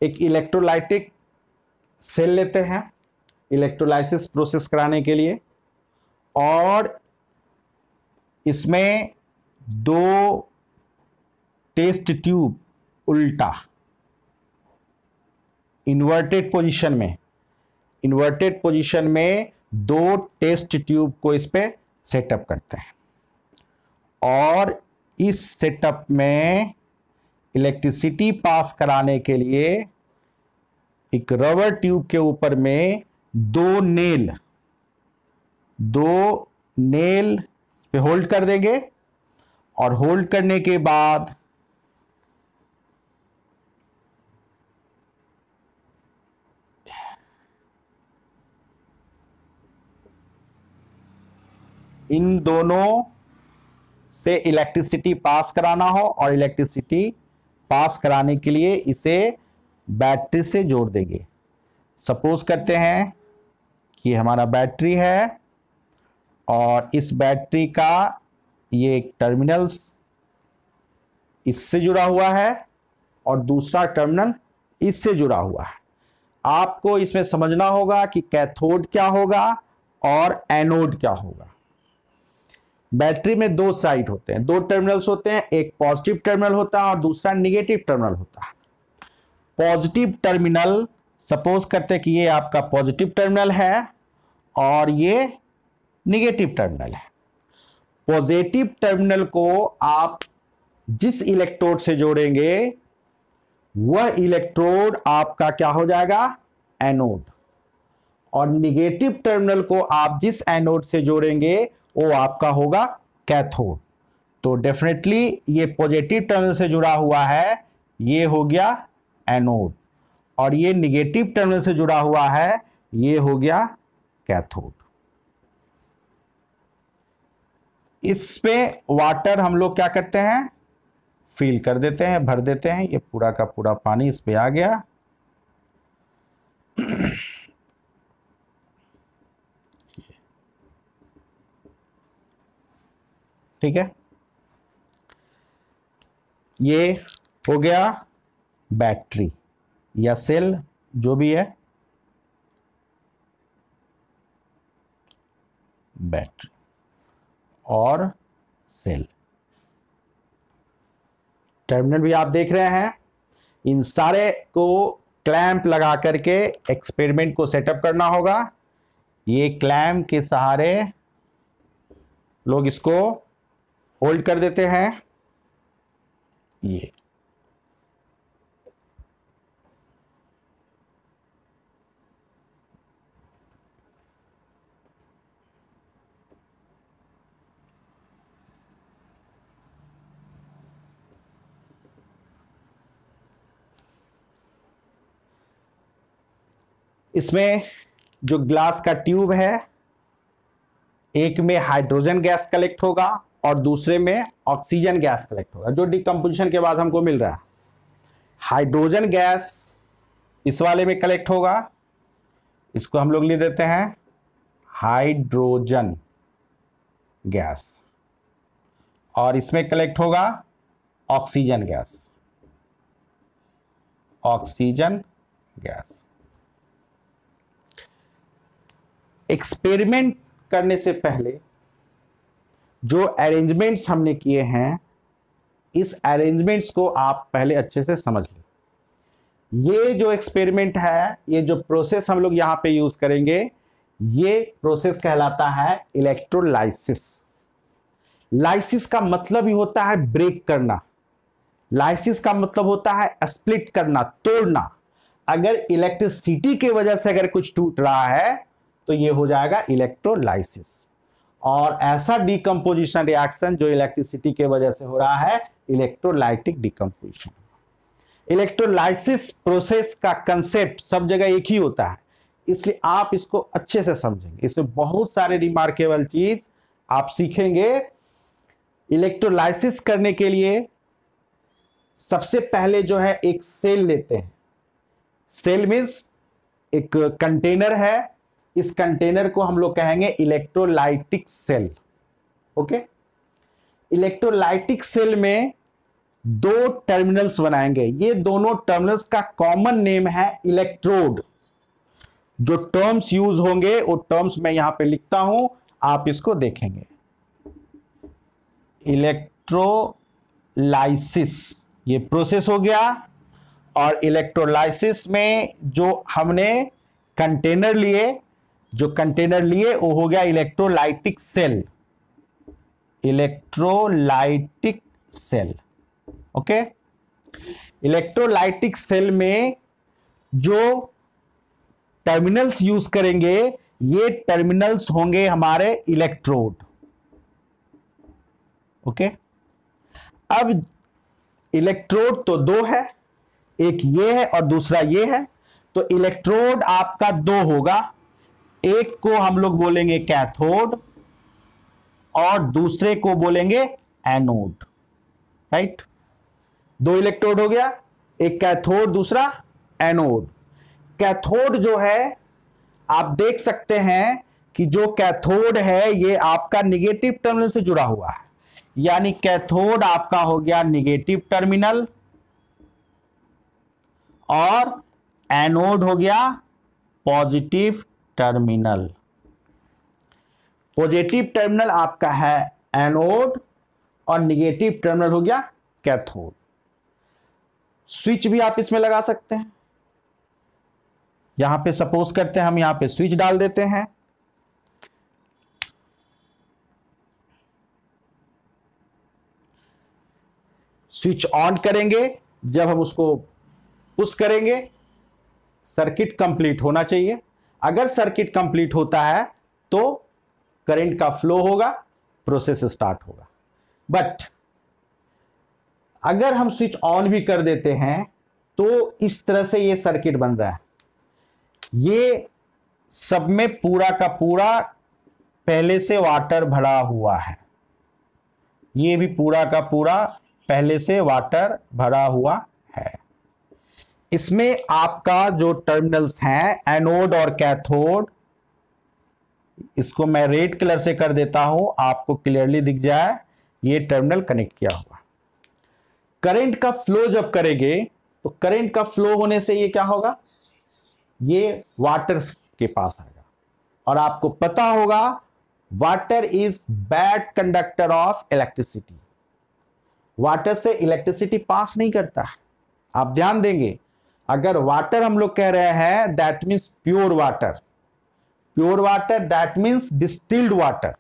एक इलेक्ट्रोलाइटिक सेल लेते हैं इलेक्ट्रोलाइसिस प्रोसेस कराने के लिए और इसमें दो टेस्ट ट्यूब उल्टा इन्वर्टेड पोजीशन में इन्वर्टेड पोजीशन में दो टेस्ट ट्यूब को इस पर सेटअप करते हैं और इस सेटअप में इलेक्ट्रिसिटी पास कराने के लिए एक रबर ट्यूब के ऊपर में दो नेल दो नेल पे होल्ड कर देंगे और होल्ड करने के बाद इन दोनों से इलेक्ट्रिसिटी पास कराना हो और इलेक्ट्रिसिटी पास कराने के लिए इसे बैटरी से जोड़ देंगे सपोज करते हैं कि हमारा बैटरी है और इस बैटरी का ये टर्मिनल्स इससे जुड़ा हुआ है और दूसरा टर्मिनल इससे जुड़ा हुआ है आपको इसमें समझना होगा कि कैथोड क्या होगा और एनोड क्या होगा बैटरी में दो साइड होते हैं दो टर्मिनल्स होते हैं एक पॉजिटिव टर्मिनल होता है और दूसरा निगेटिव टर्मिनल होता है पॉजिटिव टर्मिनल सपोज करते कि ये आपका पॉजिटिव टर्मिनल है और ये निगेटिव टर्मिनल है पॉजिटिव टर्मिनल को आप जिस इलेक्ट्रोड से जोड़ेंगे वह इलेक्ट्रोड आपका क्या हो जाएगा एनोड और निगेटिव टर्मिनल को आप जिस एनोड से जोड़ेंगे वो आपका होगा कैथोड तो डेफिनेटली ये पॉजिटिव टर्मिनल से जुड़ा हुआ है ये हो गया एनोड और ये निगेटिव टर्मिनल से जुड़ा हुआ है ये हो गया कैथोड इस पे वाटर हम लोग क्या करते हैं फील कर देते हैं भर देते हैं ये पूरा का पूरा पानी इस पे आ गया ठीक है ये हो गया बैटरी या सेल जो भी है बैटरी और सेल टर्मिनल भी आप देख रहे हैं इन सारे को क्लैंप लगा करके एक्सपेरिमेंट को सेटअप करना होगा ये क्लैम्प के सहारे लोग इसको होल्ड कर देते हैं ये इसमें जो ग्लास का ट्यूब है एक में हाइड्रोजन गैस कलेक्ट होगा और दूसरे में ऑक्सीजन गैस कलेक्ट होगा जो डिकम्पोजिशन के बाद हमको मिल रहा है हाइड्रोजन गैस इस वाले में कलेक्ट होगा इसको हम लोग ले देते हैं हाइड्रोजन गैस और इसमें कलेक्ट होगा oxygen gas oxygen gas experiment करने से पहले जो अरेंजमेंट्स हमने किए हैं इस अरेंजमेंट्स को आप पहले अच्छे से समझ लें ये जो एक्सपेरिमेंट है ये जो प्रोसेस हम लोग यहाँ पे यूज़ करेंगे ये प्रोसेस कहलाता है इलेक्ट्रोलाइसिस लाइसिस का मतलब ही होता है ब्रेक करना लाइसिस का मतलब होता है स्प्लिट करना तोड़ना अगर इलेक्ट्रिसिटी के वजह से अगर कुछ टूट रहा है तो ये हो जाएगा इलेक्ट्रोलाइसिस और ऐसा डिकम्पोजिशन रिएक्शन जो इलेक्ट्रिसिटी के वजह से हो रहा है इलेक्ट्रोलाइटिक डिकम्पोजिशन इलेक्ट्रोलाइसिस प्रोसेस का कंसेप्ट सब जगह एक ही होता है इसलिए आप इसको अच्छे से समझेंगे इसमें बहुत सारे रिमार्केबल चीज आप सीखेंगे इलेक्ट्रोलाइसिस करने के लिए सबसे पहले जो है एक सेल लेते हैं सेल मीन्स एक कंटेनर है इस कंटेनर को हम लोग कहेंगे electrolytic cell okay electrolytic cell में दो टर्मिनल्स बनाएंगे ये दोनों टर्मिनल्स का कॉमन नेम है इलेक्ट्रोड जो टर्म्स यूज होंगे वो टर्म्स मैं यहां पे लिखता हूं आप इसको देखेंगे इलेक्ट्रोलाइसिस ये प्रोसेस हो गया और इलेक्ट्रोलाइसिस में जो हमने कंटेनर लिए जो कंटेनर लिए वो हो गया electrolytic cell electrolytic cell okay electrolytic cell में जो टर्मिनल्स यूज करेंगे ये टर्मिनल्स होंगे हमारे इलेक्ट्रोड ओके अब इलेक्ट्रोड तो दो है एक ये है और दूसरा ये है तो इलेक्ट्रोड आपका दो होगा एक को हम लोग बोलेंगे कैथोड और दूसरे को बोलेंगे एनोड राइट दो इलेक्ट्रोड हो गया एक कैथोड दूसरा एनोड कैथोड जो है आप देख सकते हैं कि जो कैथोड है ये आपका निगेटिव टर्मिनल से जुड़ा हुआ है यानी कैथोड आपका हो गया निगेटिव टर्मिनल और एनोड हो गया पॉजिटिव टर्मिनल पॉजिटिव टर्मिनल आपका है एनोड और निगेटिव टर्मिनल हो गया कैथोड स्विच भी आप इसमें लगा सकते हैं यहां पे सपोज करते हैं हम यहां पे स्विच डाल देते हैं स्विच ऑन करेंगे जब हम उसको पुश करेंगे सर्किट कंप्लीट होना चाहिए अगर सर्किट कंप्लीट होता है तो करंट का फ्लो होगा प्रोसेस स्टार्ट होगा बट अगर हम स्विच ऑन भी कर देते हैं तो इस तरह से ये सर्किट बन रहा है ये सब में पूरा का पूरा पहले से वाटर भरा हुआ है ये भी पूरा का पूरा पहले से वाटर भरा हुआ है इसमें आपका जो टर्मिनल्स हैं एनोड और कैथोड इसको मैं रेड कलर से कर देता हूं आपको क्लियरली दिख जाए ये टर्मिनल कनेक्ट किया होगा करंट का फ्लो जब करेंगे तो करंट का फ्लो होने से ये क्या होगा ये वाटर के पास आएगा और आपको पता होगा water is bad conductor of electricity water से इलेक्ट्रिसिटी पास नहीं करता आप ध्यान देंगे अगर वाटर हम लोग कह रहे हैं that means pure water pure water that means distilled water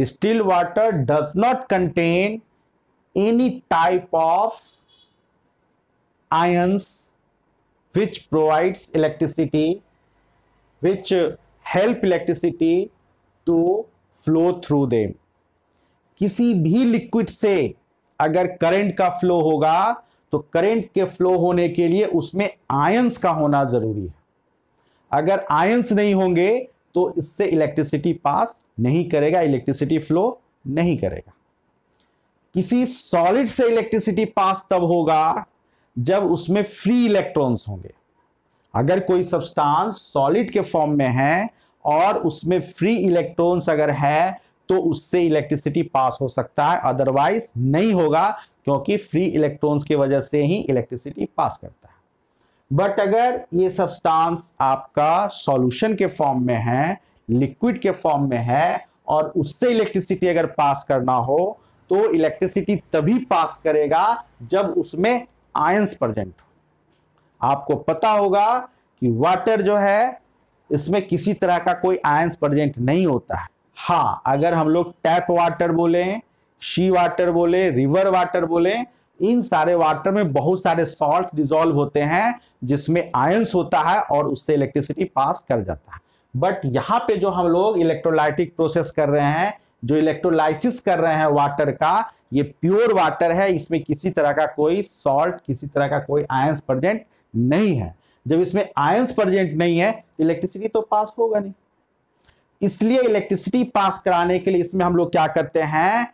distilled water does not contain any type of ions which provides electricity which help electricity to flow through them किसी भी लिक्विड से अगर current का flow होगा तो current के flow होने के लिए उसमें आयंस का होना जरूरी है अगर आयंस नहीं होंगे तो इससे इलेक्ट्रिसिटी पास नहीं करेगा इलेक्ट्रिसिटी फ्लो नहीं करेगा किसी सॉलिड से इलेक्ट्रिसिटी पास तब होगा जब उसमें फ्री इलेक्ट्रॉन्स होंगे अगर कोई सब्सटेंस सॉलिड के फॉर्म में है और उसमें फ्री इलेक्ट्रॉन्स अगर है तो उससे इलेक्ट्रिसिटी पास हो सकता है अदरवाइज नहीं होगा क्योंकि फ्री इलेक्ट्रॉन्स की वजह से ही इलेक्ट्रिसिटी पास करता है बट अगर ये सब्सटेंस आपका सॉल्यूशन के फॉर्म में है लिक्विड के फॉर्म में है और उससे इलेक्ट्रिसिटी अगर पास करना हो तो इलेक्ट्रिसिटी तभी पास करेगा जब उसमें आयंस प्रजेंट हो आपको पता होगा कि वाटर जो है इसमें किसी तरह का कोई आयंस प्रजेंट नहीं होता है हाँ अगर हम लोग टैप वाटर बोलें शी वाटर बोले रिवर वाटर बोले इन सारे वाटर में बहुत सारे सॉल्ट डिजोल्व होते हैं जिसमें आयंस होता है और उससे इलेक्ट्रिसिटी पास कर जाता है बट यहाँ पे जो हम लोग इलेक्ट्रोलाइटिक प्रोसेस कर रहे हैं जो इलेक्ट्रोलाइसिस कर रहे हैं वाटर का ये प्योर वाटर है इसमें किसी तरह का कोई सॉल्ट किसी तरह का कोई आयंस प्रजेंट नहीं है जब इसमें आयंस प्रजेंट नहीं है इलेक्ट्रिसिटी तो पास होगा नहीं इसलिए इलेक्ट्रिसिटी पास कराने के लिए इसमें हम लोग क्या करते हैं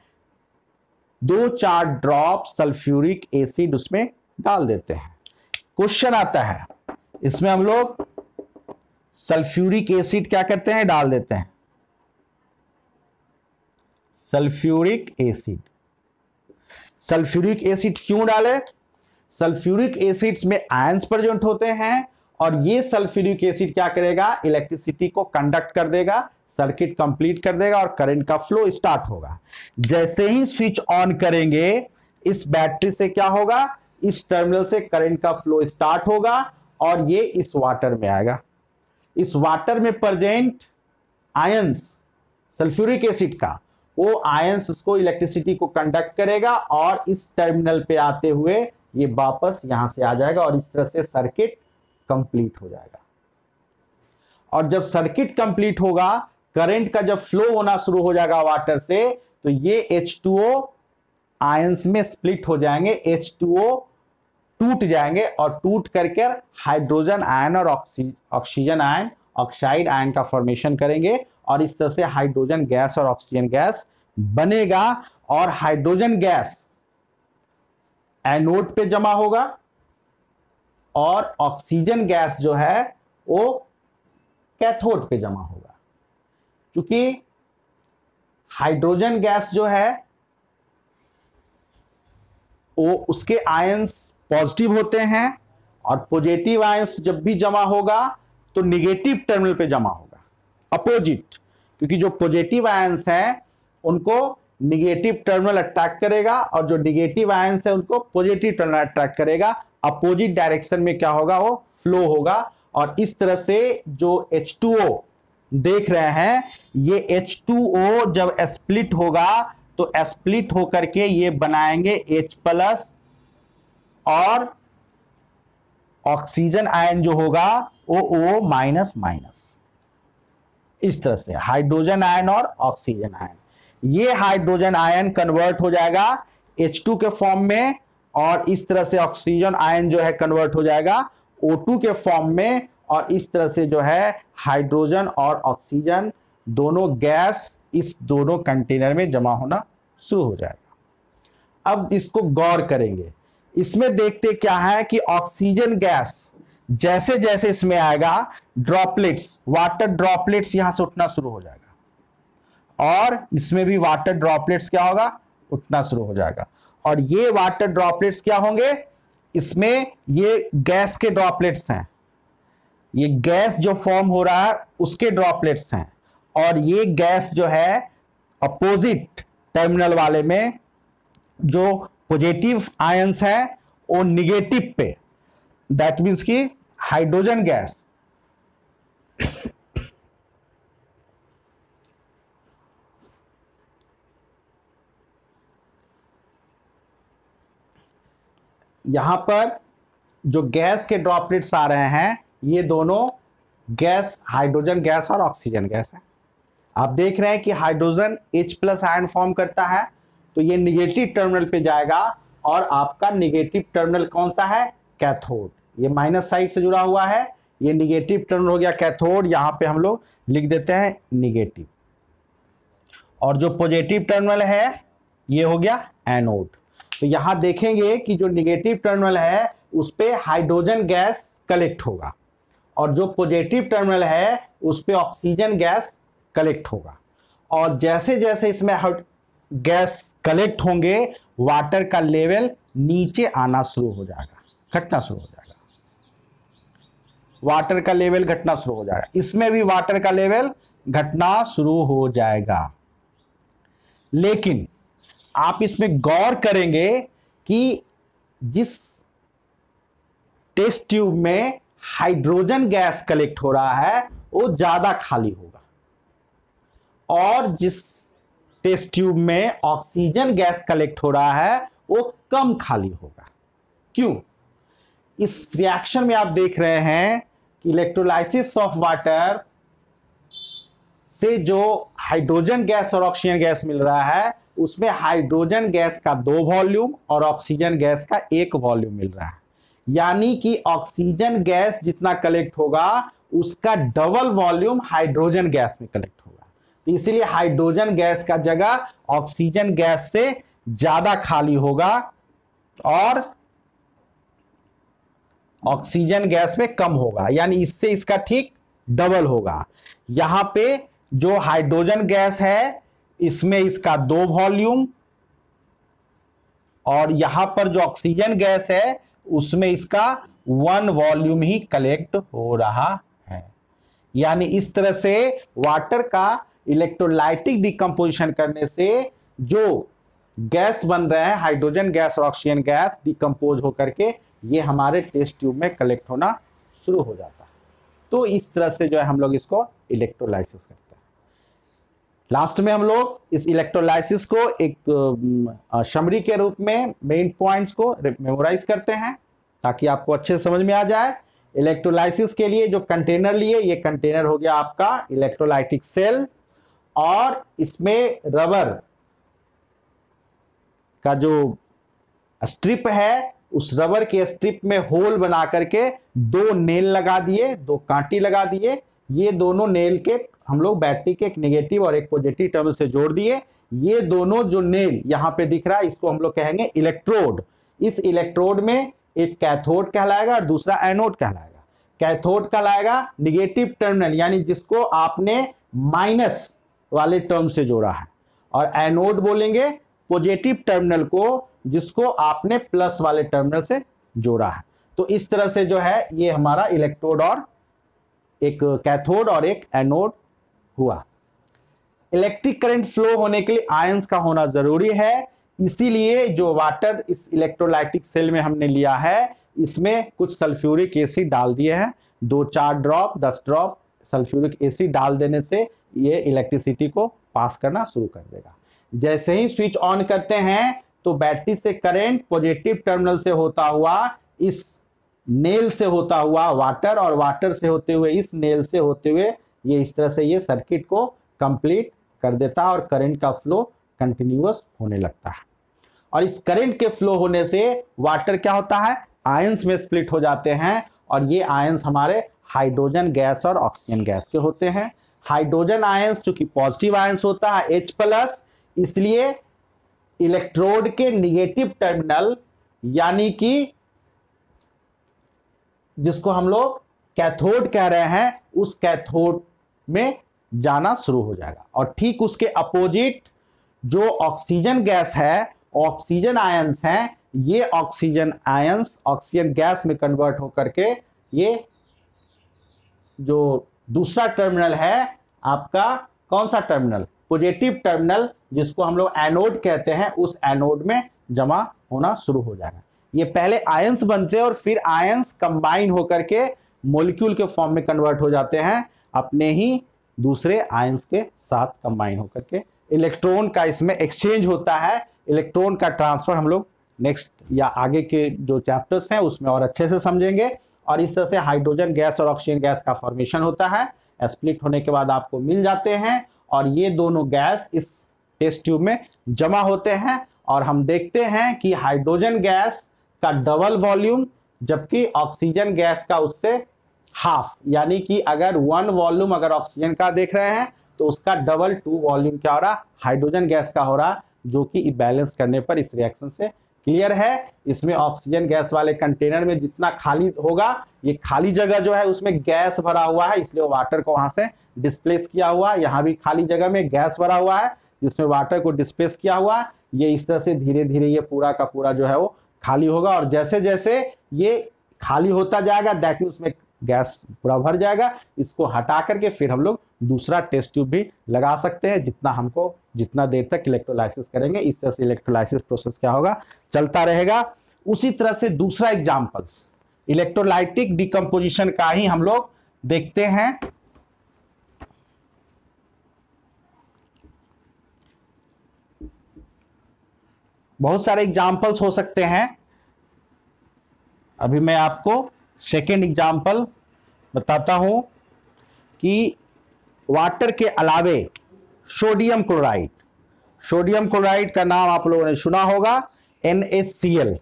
दो चार ड्रॉप सल्फ्यूरिक एसिड उसमें डाल देते हैं क्वेश्चन आता है इसमें हम लोग सल्फ्यूरिक एसिड क्या करते हैं डाल देते हैं सल्फ्यूरिक एसिड सल्फ्यूरिक एसिड क्यों डाले सल्फ्यूरिक एसिड्स में आयंस प्रजेंट होते हैं और ये सल्फ्यूरिक एसिड क्या करेगा इलेक्ट्रिसिटी को कंडक्ट कर देगा सर्किट कंप्लीट कर देगा और करंट का फ्लो स्टार्ट होगा जैसे ही स्विच ऑन करेंगे इस बैटरी से क्या होगा इस टर्मिनल से करंट का फ्लो स्टार्ट होगा और ये इस वाटर में आएगा इस वाटर में प्रजेंट आयंस सल्फ्यूरिक एसिड का वो आयंस इसको इलेक्ट्रिसिटी को कंडक्ट करेगा और इस टर्मिनल पे आते हुए ये वापस यहां से आ जाएगा और इस तरह से सर्किट कंप्लीट हो जाएगा और जब सर्किट कंप्लीट होगा करंट का जब फ्लो होना शुरू हो जाएगा वाटर से तो ये एच टू ओ आयंस में स्प्लिट हो जाएंगे एच टू ओ टूट जाएंगे और टूट करके हाइड्रोजन आयन और ऑक्सीजन आयन ऑक्साइड आयन का फॉर्मेशन करेंगे और इस तरह से हाइड्रोजन गैस और ऑक्सीजन गैस बनेगा और हाइड्रोजन गैस एनोड पे जमा होगा और ऑक्सीजन गैस जो है वो कैथोड पे जमा होगा क्योंकि हाइड्रोजन गैस जो है वो उसके आयंस पॉजिटिव होते हैं और पॉजिटिव आयंस जब भी जमा होगा तो निगेटिव टर्मिनल पे जमा होगा अपोजिट क्योंकि जो पॉजिटिव आयंस हैं उनको निगेटिव टर्मिनल अट्रैक्ट करेगा और जो निगेटिव आयंस है उनको पॉजिटिव टर्मिनल अट्रैक्ट करेगा अपोजिट डायरेक्शन में क्या होगा वो फ्लो होगा और इस तरह से जो H2O देख रहे हैं ये H2O जब स्प्लिट होगा तो स्प्लिट होकर के ये बनाएंगे H प्लस और ऑक्सीजन आयन जो होगा वो ओ माइनस माइनस इस तरह से हाइड्रोजन आयन और ऑक्सीजन आयन ये हाइड्रोजन आयन कन्वर्ट हो जाएगा H2 के फॉर्म में और इस तरह से ऑक्सीजन आयन जो है कन्वर्ट हो जाएगा O2 के फॉर्म में और इस तरह से जो है हाइड्रोजन और ऑक्सीजन दोनों गैस इस दोनों कंटेनर में जमा होना शुरू हो जाएगा अब इसको गौर करेंगे इसमें देखते क्या है कि ऑक्सीजन गैस जैसे जैसे इसमें आएगा ड्रॉपलेट्स वाटर ड्रॉपलेट्स यहां से उठना शुरू हो जाएगा और इसमें भी वाटर ड्रॉपलेट्स क्या होगा उठना शुरू हो जाएगा और ये वाटर ड्रॉपलेट्स क्या होंगे इसमें ये गैस के ड्रॉपलेट्स हैं ये गैस जो फॉर्म हो रहा है उसके ड्रॉपलेट्स हैं और ये गैस जो है अपोजिट टर्मिनल वाले में जो पॉजिटिव आयंस हैं वो निगेटिव पे दैट मीन्स की हाइड्रोजन गैस यहाँ पर जो गैस के ड्रॉपलेट्स आ रहे हैं ये दोनों गैस हाइड्रोजन गैस और ऑक्सीजन गैस है आप देख रहे हैं कि hydrogen H plus ion form करता है तो ये निगेटिव टर्मिनल पे जाएगा और आपका निगेटिव टर्मिनल कौन सा है कैथोड ये माइनस साइड से जुड़ा हुआ है ये निगेटिव टर्मिनल हो गया कैथोड यहाँ पे हम लोग लिख देते हैं निगेटिव और जो पॉजिटिव टर्मिनल है ये हो गया एनोड तो यहां देखेंगे कि जो निगेटिव टर्मिनल है उस पर हाइड्रोजन गैस कलेक्ट होगा और जो पॉजिटिव टर्मिनल है उस पर ऑक्सीजन गैस कलेक्ट होगा और जैसे जैसे इसमें गैस कलेक्ट होंगे वाटर का लेवल नीचे आना शुरू हो जाएगा घटना शुरू हो जाएगा वाटर का लेवल घटना शुरू हो जाएगा इसमें भी वाटर का लेवल घटना शुरू हो जाएगा लेकिन आप इसमें गौर करेंगे कि जिस टेस्ट ट्यूब में हाइड्रोजन गैस कलेक्ट हो रहा है वो ज़्यादा खाली होगा और जिस टेस्ट ट्यूब में ऑक्सीजन गैस कलेक्ट हो रहा है वो कम खाली होगा क्यों इस रिएक्शन में आप देख रहे हैं कि इलेक्ट्रोलाइसिस ऑफ वाटर से जो हाइड्रोजन गैस और ऑक्सीजन गैस मिल रहा है उसमें हाइड्रोजन गैस का दो वॉल्यूम और ऑक्सीजन गैस का एक वॉल्यूम मिल रहा है यानी कि ऑक्सीजन गैस जितना कलेक्ट होगा उसका डबल वॉल्यूम हाइड्रोजन गैस में कलेक्ट होगा तो इसीलिए हाइड्रोजन गैस का जगह ऑक्सीजन गैस से ज्यादा खाली होगा और ऑक्सीजन गैस में कम होगा यानी इससे इसका ठीक डबल होगा यहां पे जो हाइड्रोजन गैस है इसमें इसका दो वॉल्यूम और यहां पर जो ऑक्सीजन गैस है उसमें इसका वन वॉल्यूम ही कलेक्ट हो रहा है यानी इस तरह से वाटर का इलेक्ट्रोलाइटिक डिकम्पोजिशन करने से जो गैस बन रहे हैं हाइड्रोजन गैस और ऑक्सीजन गैस डिकम्पोज होकर के ये हमारे टेस्ट ट्यूब में कलेक्ट होना शुरू हो जाता है तो इस तरह से जो है हम लोग इसको इलेक्ट्रोलाइसिस करते हैं लास्ट में हम लोग इस इलेक्ट्रोलाइसिस को एक शमरी के रूप में मेन पॉइंट्स को मेमोराइज करते हैं ताकि आपको अच्छे समझ में आ जाए इलेक्ट्रोलाइसिस के लिए जो कंटेनर लिए ये कंटेनर हो गया आपका इलेक्ट्रोलाइटिक सेल और इसमें रबर का जो स्ट्रिप है उस रबर के स्ट्रिप में होल बना करके दो नेल लगा दिए दो कांटी लगा दिए ये दोनों नेल के हम लोग बैटरी के एक नेगेटिव और एक पॉजिटिव टर्म से जोड़ दिए ये दोनों जो नेल यहाँ पे दिख रहा है इसको हम लोग कहेंगे इलेक्ट्रोड इस इलेक्ट्रोड में एक कैथोड कहलाएगा और दूसरा एनोड कहलाएगा कैथोड कहलाएगा निगेटिव टर्मिनल यानी जिसको आपने माइनस वाले टर्म से जोड़ा है और एनोड बोलेंगे पॉजिटिव टर्मिनल को जिसको आपने प्लस वाले टर्मिनल से जोड़ा है तो इस तरह से जो है ये हमारा इलेक्ट्रोड और एक कैथोड और एक एनोड हुआ इलेक्ट्रिक करंट फ्लो होने के लिए आयंस का होना जरूरी है इसीलिए जो वाटर इस इलेक्ट्रोलाइटिक सेल में हमने लिया है इसमें कुछ सल्फ्यूरिक एसिड डाल दिए हैं दो चार ड्रॉप दस ड्रॉप सल्फ्यूरिक एसिड डाल देने से ये इलेक्ट्रिसिटी को पास करना शुरू कर देगा जैसे ही स्विच ऑन करते हैं तो बैटरी से करंट पॉजिटिव टर्मिनल से होता हुआ इस नेल से होता हुआ वाटर और वाटर से होते हुए इस नेल से होते हुए ये इस तरह से ये सर्किट को कंप्लीट कर देता है और करंट का फ्लो कंटिन्यूस होने लगता है और इस करंट के फ्लो होने से वाटर क्या होता है आयंस में स्प्लिट हो जाते हैं और ये आयंस हमारे हाइड्रोजन गैस और ऑक्सीजन गैस के होते हैं हाइड्रोजन आयंस चूंकि पॉजिटिव आयंस होता है एच प्लस इसलिए इलेक्ट्रोड के निगेटिव टर्मिनल यानी कि जिसको हम लोग कैथोड कह रहे हैं उस कैथोड में जाना शुरू हो जाएगा और ठीक उसके अपोजिट जो ऑक्सीजन गैस है ऑक्सीजन आयंस हैं ये ऑक्सीजन आयंस ऑक्सीजन गैस में कन्वर्ट होकर के ये जो दूसरा टर्मिनल है आपका कौन सा टर्मिनल पॉजिटिव टर्मिनल जिसको हम लोग एनोड कहते हैं उस एनोड में जमा होना शुरू हो जाएगा ये पहले आयंस बनते हैं और फिर आयंस कंबाइन होकर के मोलिक्यूल के फॉर्म में कन्वर्ट हो जाते हैं अपने ही दूसरे आयंस के साथ कंबाइन होकर के इलेक्ट्रॉन का इसमें एक्सचेंज होता है इलेक्ट्रॉन का ट्रांसफर हम लोग नेक्स्ट या आगे के जो चैप्टर्स हैं उसमें और अच्छे से समझेंगे और इस तरह से हाइड्रोजन गैस और ऑक्सीजन गैस का फॉर्मेशन होता है स्प्लिट होने के बाद आपको मिल जाते हैं और ये दोनों गैस इस टेस्ट ट्यूब में जमा होते हैं और हम देखते हैं कि हाइड्रोजन गैस का डबल वॉल्यूम जबकि ऑक्सीजन गैस का उससे हाफ यानी कि अगर वन वॉल्यूम अगर ऑक्सीजन का देख रहे हैं तो उसका डबल टू वॉल्यूम क्या हो रहा हाइड्रोजन गैस का हो रहा जो कि बैलेंस करने पर इस रिएक्शन से क्लियर है इसमें ऑक्सीजन गैस वाले कंटेनर में जितना खाली होगा ये खाली जगह जो है उसमें गैस भरा हुआ है इसलिए वाटर को वहां से डिस्प्लेस किया हुआ है यहाँ भी खाली जगह में गैस भरा हुआ है जिसमें वाटर को डिस्प्लेस किया हुआ है ये इस तरह से धीरे धीरे ये पूरा का पूरा जो है वो खाली होगा और जैसे जैसे ये खाली होता जाएगा दैट मीन उसमें गैस पूरा भर जाएगा इसको हटा करके फिर हम लोग दूसरा टेस्ट ट्यूब भी लगा सकते हैं जितना हमको जितना देर तक इलेक्ट्रोलाइसिस करेंगे इस तरह से इलेक्ट्रोलाइसिस प्रोसेस क्या होगा चलता रहेगा उसी तरह से दूसरा एग्जाम्पल्स इलेक्ट्रोलाइटिक डिकम्पोजिशन का ही हम लोग देखते हैं बहुत सारे एग्जाम्पल्स हो सकते हैं अभी मैं आपको सेकेंड एग्जाम्पल बताता हूँ कि वाटर के अलावे सोडियम क्लोराइड सोडियम क्लोराइड का नाम आप लोगों ने सुना होगा एन एच सी एल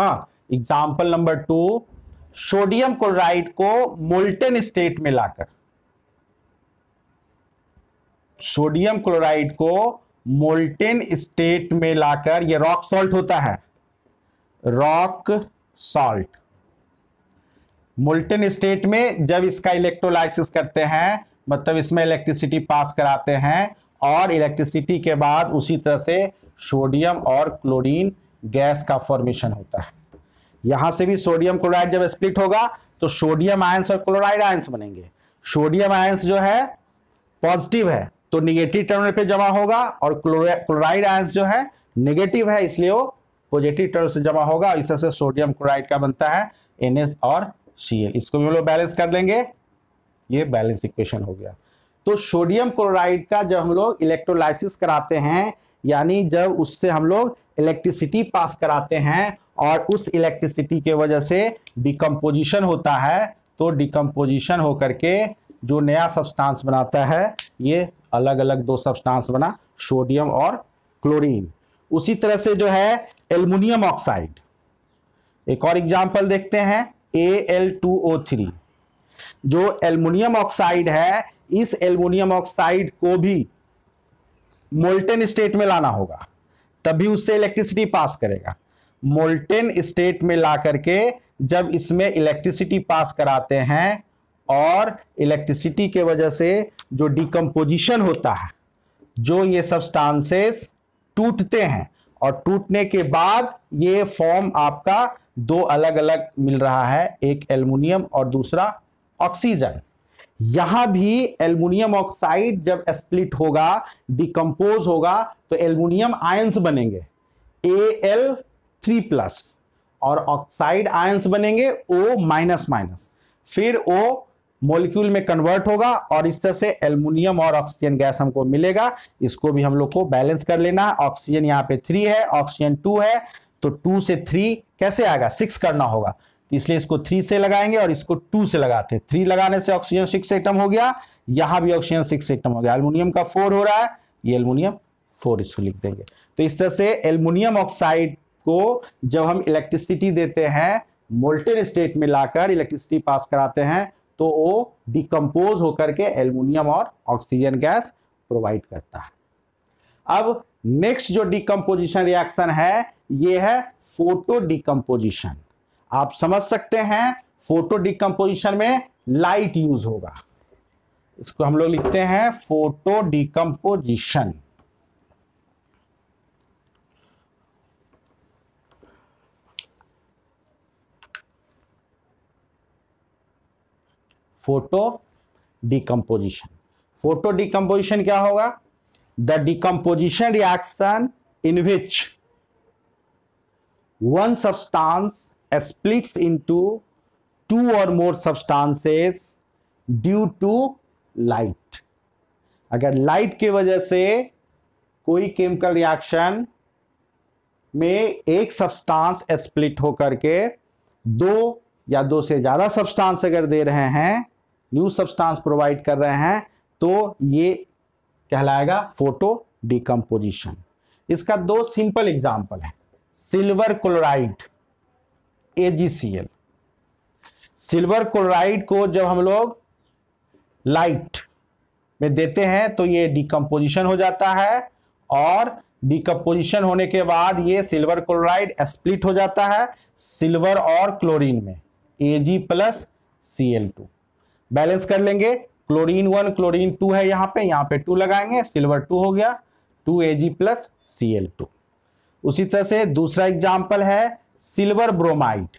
हाँ example number two sodium chloride को मोल्टेन स्टेट में लाकर सोडियम क्लोराइड को मोल्टेन स्टेट में लाकर यह रॉक सॉल्ट होता है रॉक सॉल्ट मोल्टन स्टेट में जब इसका इलेक्ट्रोलाइसिस करते हैं मतलब इसमें इलेक्ट्रिसिटी पास कराते हैं और इलेक्ट्रिसिटी के बाद उसी तरह से सोडियम और क्लोरीन गैस का फॉर्मेशन होता है यहाँ से भी सोडियम क्लोराइड जब स्प्लिट होगा तो सोडियम आयंस और क्लोराइड आयंस बनेंगे सोडियम आयंस जो है पॉजिटिव है तो निगेटिव टर्म पे जमा होगा और क्लोराइड आयंस जो है निगेटिव है इसलिए वो पॉजिटिव टर्म से जमा होगा इस तरह से सोडियम क्लोराइड का बनता है एन और सी एल इसको भी हम लोग बैलेंस कर देंगे ये बैलेंस इक्वेशन हो गया तो सोडियम क्लोराइड का जब हम लोग इलेक्ट्रोलाइसिस कराते हैं यानी जब उससे हम लोग इलेक्ट्रिसिटी पास कराते हैं और उस इलेक्ट्रिसिटी के वजह से डिकम्पोजिशन होता है तो डिकम्पोजिशन होकर के जो नया सब्सटेंस बनाता है ये अलग अलग दो सब्सटेंस बना सोडियम और क्लोरीन उसी तरह से जो है एल्युमिनियम ऑक्साइड एक और एग्जाम्पल देखते हैं A L two O three जो एल्युमिनियम ऑक्साइड है इस एल्युमिनियम ऑक्साइड को भी मोल्टेन स्टेट में लाना होगा तभी उससे इलेक्ट्रिसिटी पास करेगा मोल्टेन स्टेट में ला करके जब इसमें इलेक्ट्रिसिटी पास कराते हैं और इलेक्ट्रिसिटी के वजह से जो डिकम्पोजिशन होता है जो ये सब्सटांसेस टूटते हैं और टूटने के बाद ये फॉर्म आपका दो अलग अलग मिल रहा है एक एल्युमिनियम और दूसरा ऑक्सीजन यहां भी एल्युमिनियम ऑक्साइड जब स्प्लिट होगा डिकम्पोज होगा तो एल्युमिनियम आयंस बनेंगे ए एल थ्री प्लस और ऑक्साइड आयंस बनेंगे ओ माइनस माइनस फिर ओ मोलिक्यूल में कन्वर्ट होगा और इस तरह से एल्यूमिनियम और ऑक्सीजन गैस हमको मिलेगा इसको भी हम लोग को बैलेंस कर लेना है ऑक्सीजन यहाँ पे थ्री है ऑक्सीजन टू है तो टू से थ्री कैसे आएगा सिक्स करना होगा तो इसलिए इसको थ्री से लगाएंगे और इसको टू से लगाते हैं थ्री लगाने से ऑक्सीजन सिक्स एटम हो गया यहाँ भी ऑक्सीजन सिक्स एटम हो गया एल्मोनियम का फोर हो रहा है ये एल्मोनियम फोर इसको लिख देंगे तो इस तरह से एल्मोनियम ऑक्साइड को जब हम इलेक्ट्रिसिटी देते हैं मोल्टेन स्टेट में लाकर इलेक्ट्रिसिटी पास कराते हैं तो वो डिकम्पोज होकर के एल्यूमिनियम और ऑक्सीजन गैस प्रोवाइड करता है अब नेक्स्ट जो डिकम्पोजिशन रिएक्शन है ये है फोटो डिकम्पोजिशन आप समझ सकते हैं फोटो डिकम्पोजिशन में लाइट यूज होगा इसको हम लोग लिखते हैं photo decomposition photo decomposition photo decomposition क्या होगा the decomposition reaction in which one substance splits into two और more substances due to light अगर लाइट की वजह से कोई केमिकल रिएक्शन में एक सब्सटांस स्प्लिट होकर के दो या दो से ज्यादा सब्सटांस अगर दे रहे हैं न्यू सब्सटेंस प्रोवाइड कर रहे हैं तो ये कहलाएगा फोटो डिकम्पोजिशन इसका दो सिंपल एग्जाम्पल है silver chloride AgCl silver chloride को जब हम लोग लाइट में देते हैं तो ये डिकम्पोजिशन हो जाता है और डिकम्पोजिशन होने के बाद ये सिल्वर क्लोराइड स्प्लिट हो जाता है सिल्वर और क्लोरीन में G plus C L two balance कर लेंगे क्लोरीन वन क्लोरीन टू है यहाँ पे यहाँ पे टू लगाएंगे सिल्वर टू हो गया two A G plus C L two उसी तरह से दूसरा एग्जाम्पल है silver bromide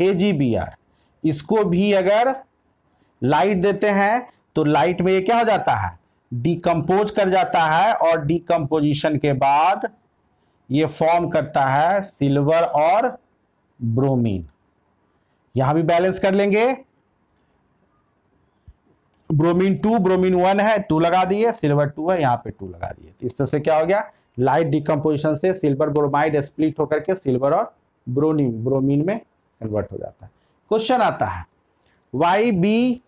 A G B R इसको भी अगर लाइट देते हैं तो लाइट में ये क्या हो जाता है डिकम्पोज कर जाता है और डिकम्पोजिशन के बाद ये फॉर्म करता है सिल्वर और ब्रोमीन यहां भी बैलेंस कर लेंगे ब्रोमीन टू ब्रोमीन वन है टू लगा दिए सिल्वर टू है यहाँ पे टू लगा दिए तो इस तरह से क्या हो गया लाइट डिकम्पोजिशन से सिल्वर ब्रोमाइड स्प्लिट होकर के सिल्वर और ब्रोनिन ब्रोमीन में कन्वर्ट हो जाता है क्वेश्चन आता है why we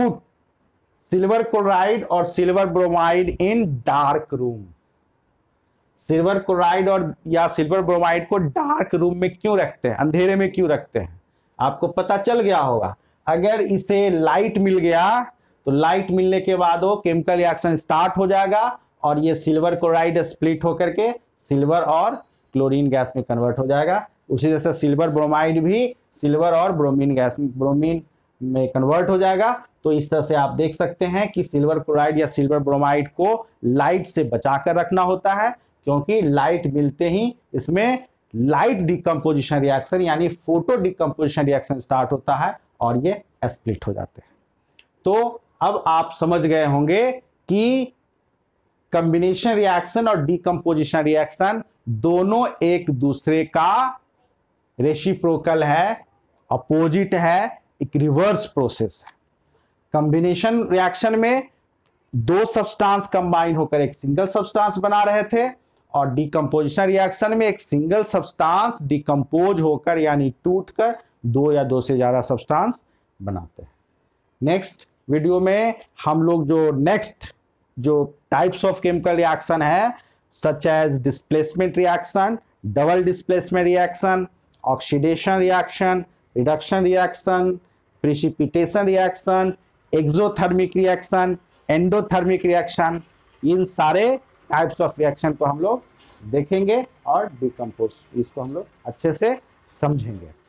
put silver chloride और silver bromide in dark room silver chloride और या सिल्वर ब्रोमाइड को डार्क रूम में क्यों रखते हैं अंधेरे में क्यों रखते हैं आपको पता चल गया होगा अगर इसे लाइट मिल गया तो लाइट मिलने के बाद वो केमिकल रिएक्शन स्टार्ट हो जाएगा और ये सिल्वर क्लोराइड स्प्लिट होकर के सिल्वर और क्लोरीन गैस में कन्वर्ट हो जाएगा उसी तरह से सिल्वर ब्रोमाइड भी सिल्वर और ब्रोमीन गैस ब्रोमीन में कन्वर्ट हो जाएगा तो इस तरह से आप देख सकते हैं कि सिल्वर क्लोराइड या सिल्वर ब्रोमाइड को लाइट से बचा कर रखना होता है क्योंकि लाइट मिलते ही इसमें लाइट डिकम्पोजिशन रिएक्शन यानी फोटो डिकम्पोजिशन रिएक्शन स्टार्ट होता है और ये स्प्लिट हो जाते हैं तो अब आप समझ गए होंगे कि कंबिनेशन रिएक्शन और डिकम्पोजिशन रिएक्शन दोनों एक दूसरे का रेशिप्रोकल है अपोजिट है एक रिवर्स प्रोसेस है कंबिनेशन रिएक्शन में दो सब्सटेंस कंबाइन होकर एक सिंगल सब्सटेंस बना रहे थे और डिकम्पोजिशन रिएक्शन में एक सिंगल सब्सटेंस डिकम्पोज होकर यानी टूटकर दो या दो से ज़्यादा सब्सटेंस बनाते हैं नेक्स्ट वीडियो में हम लोग जो नेक्स्ट जो टाइप्स ऑफ केमिकल रिएक्शन है such as displacement reaction double displacement reaction oxidation reaction reduction reaction precipitation reaction exothermic reaction endothermic reaction इन सारे टाइप्स ऑफ रिएक्शन को हम लोग देखेंगे और डिकम्पोज इसको हम लोग अच्छे से समझेंगे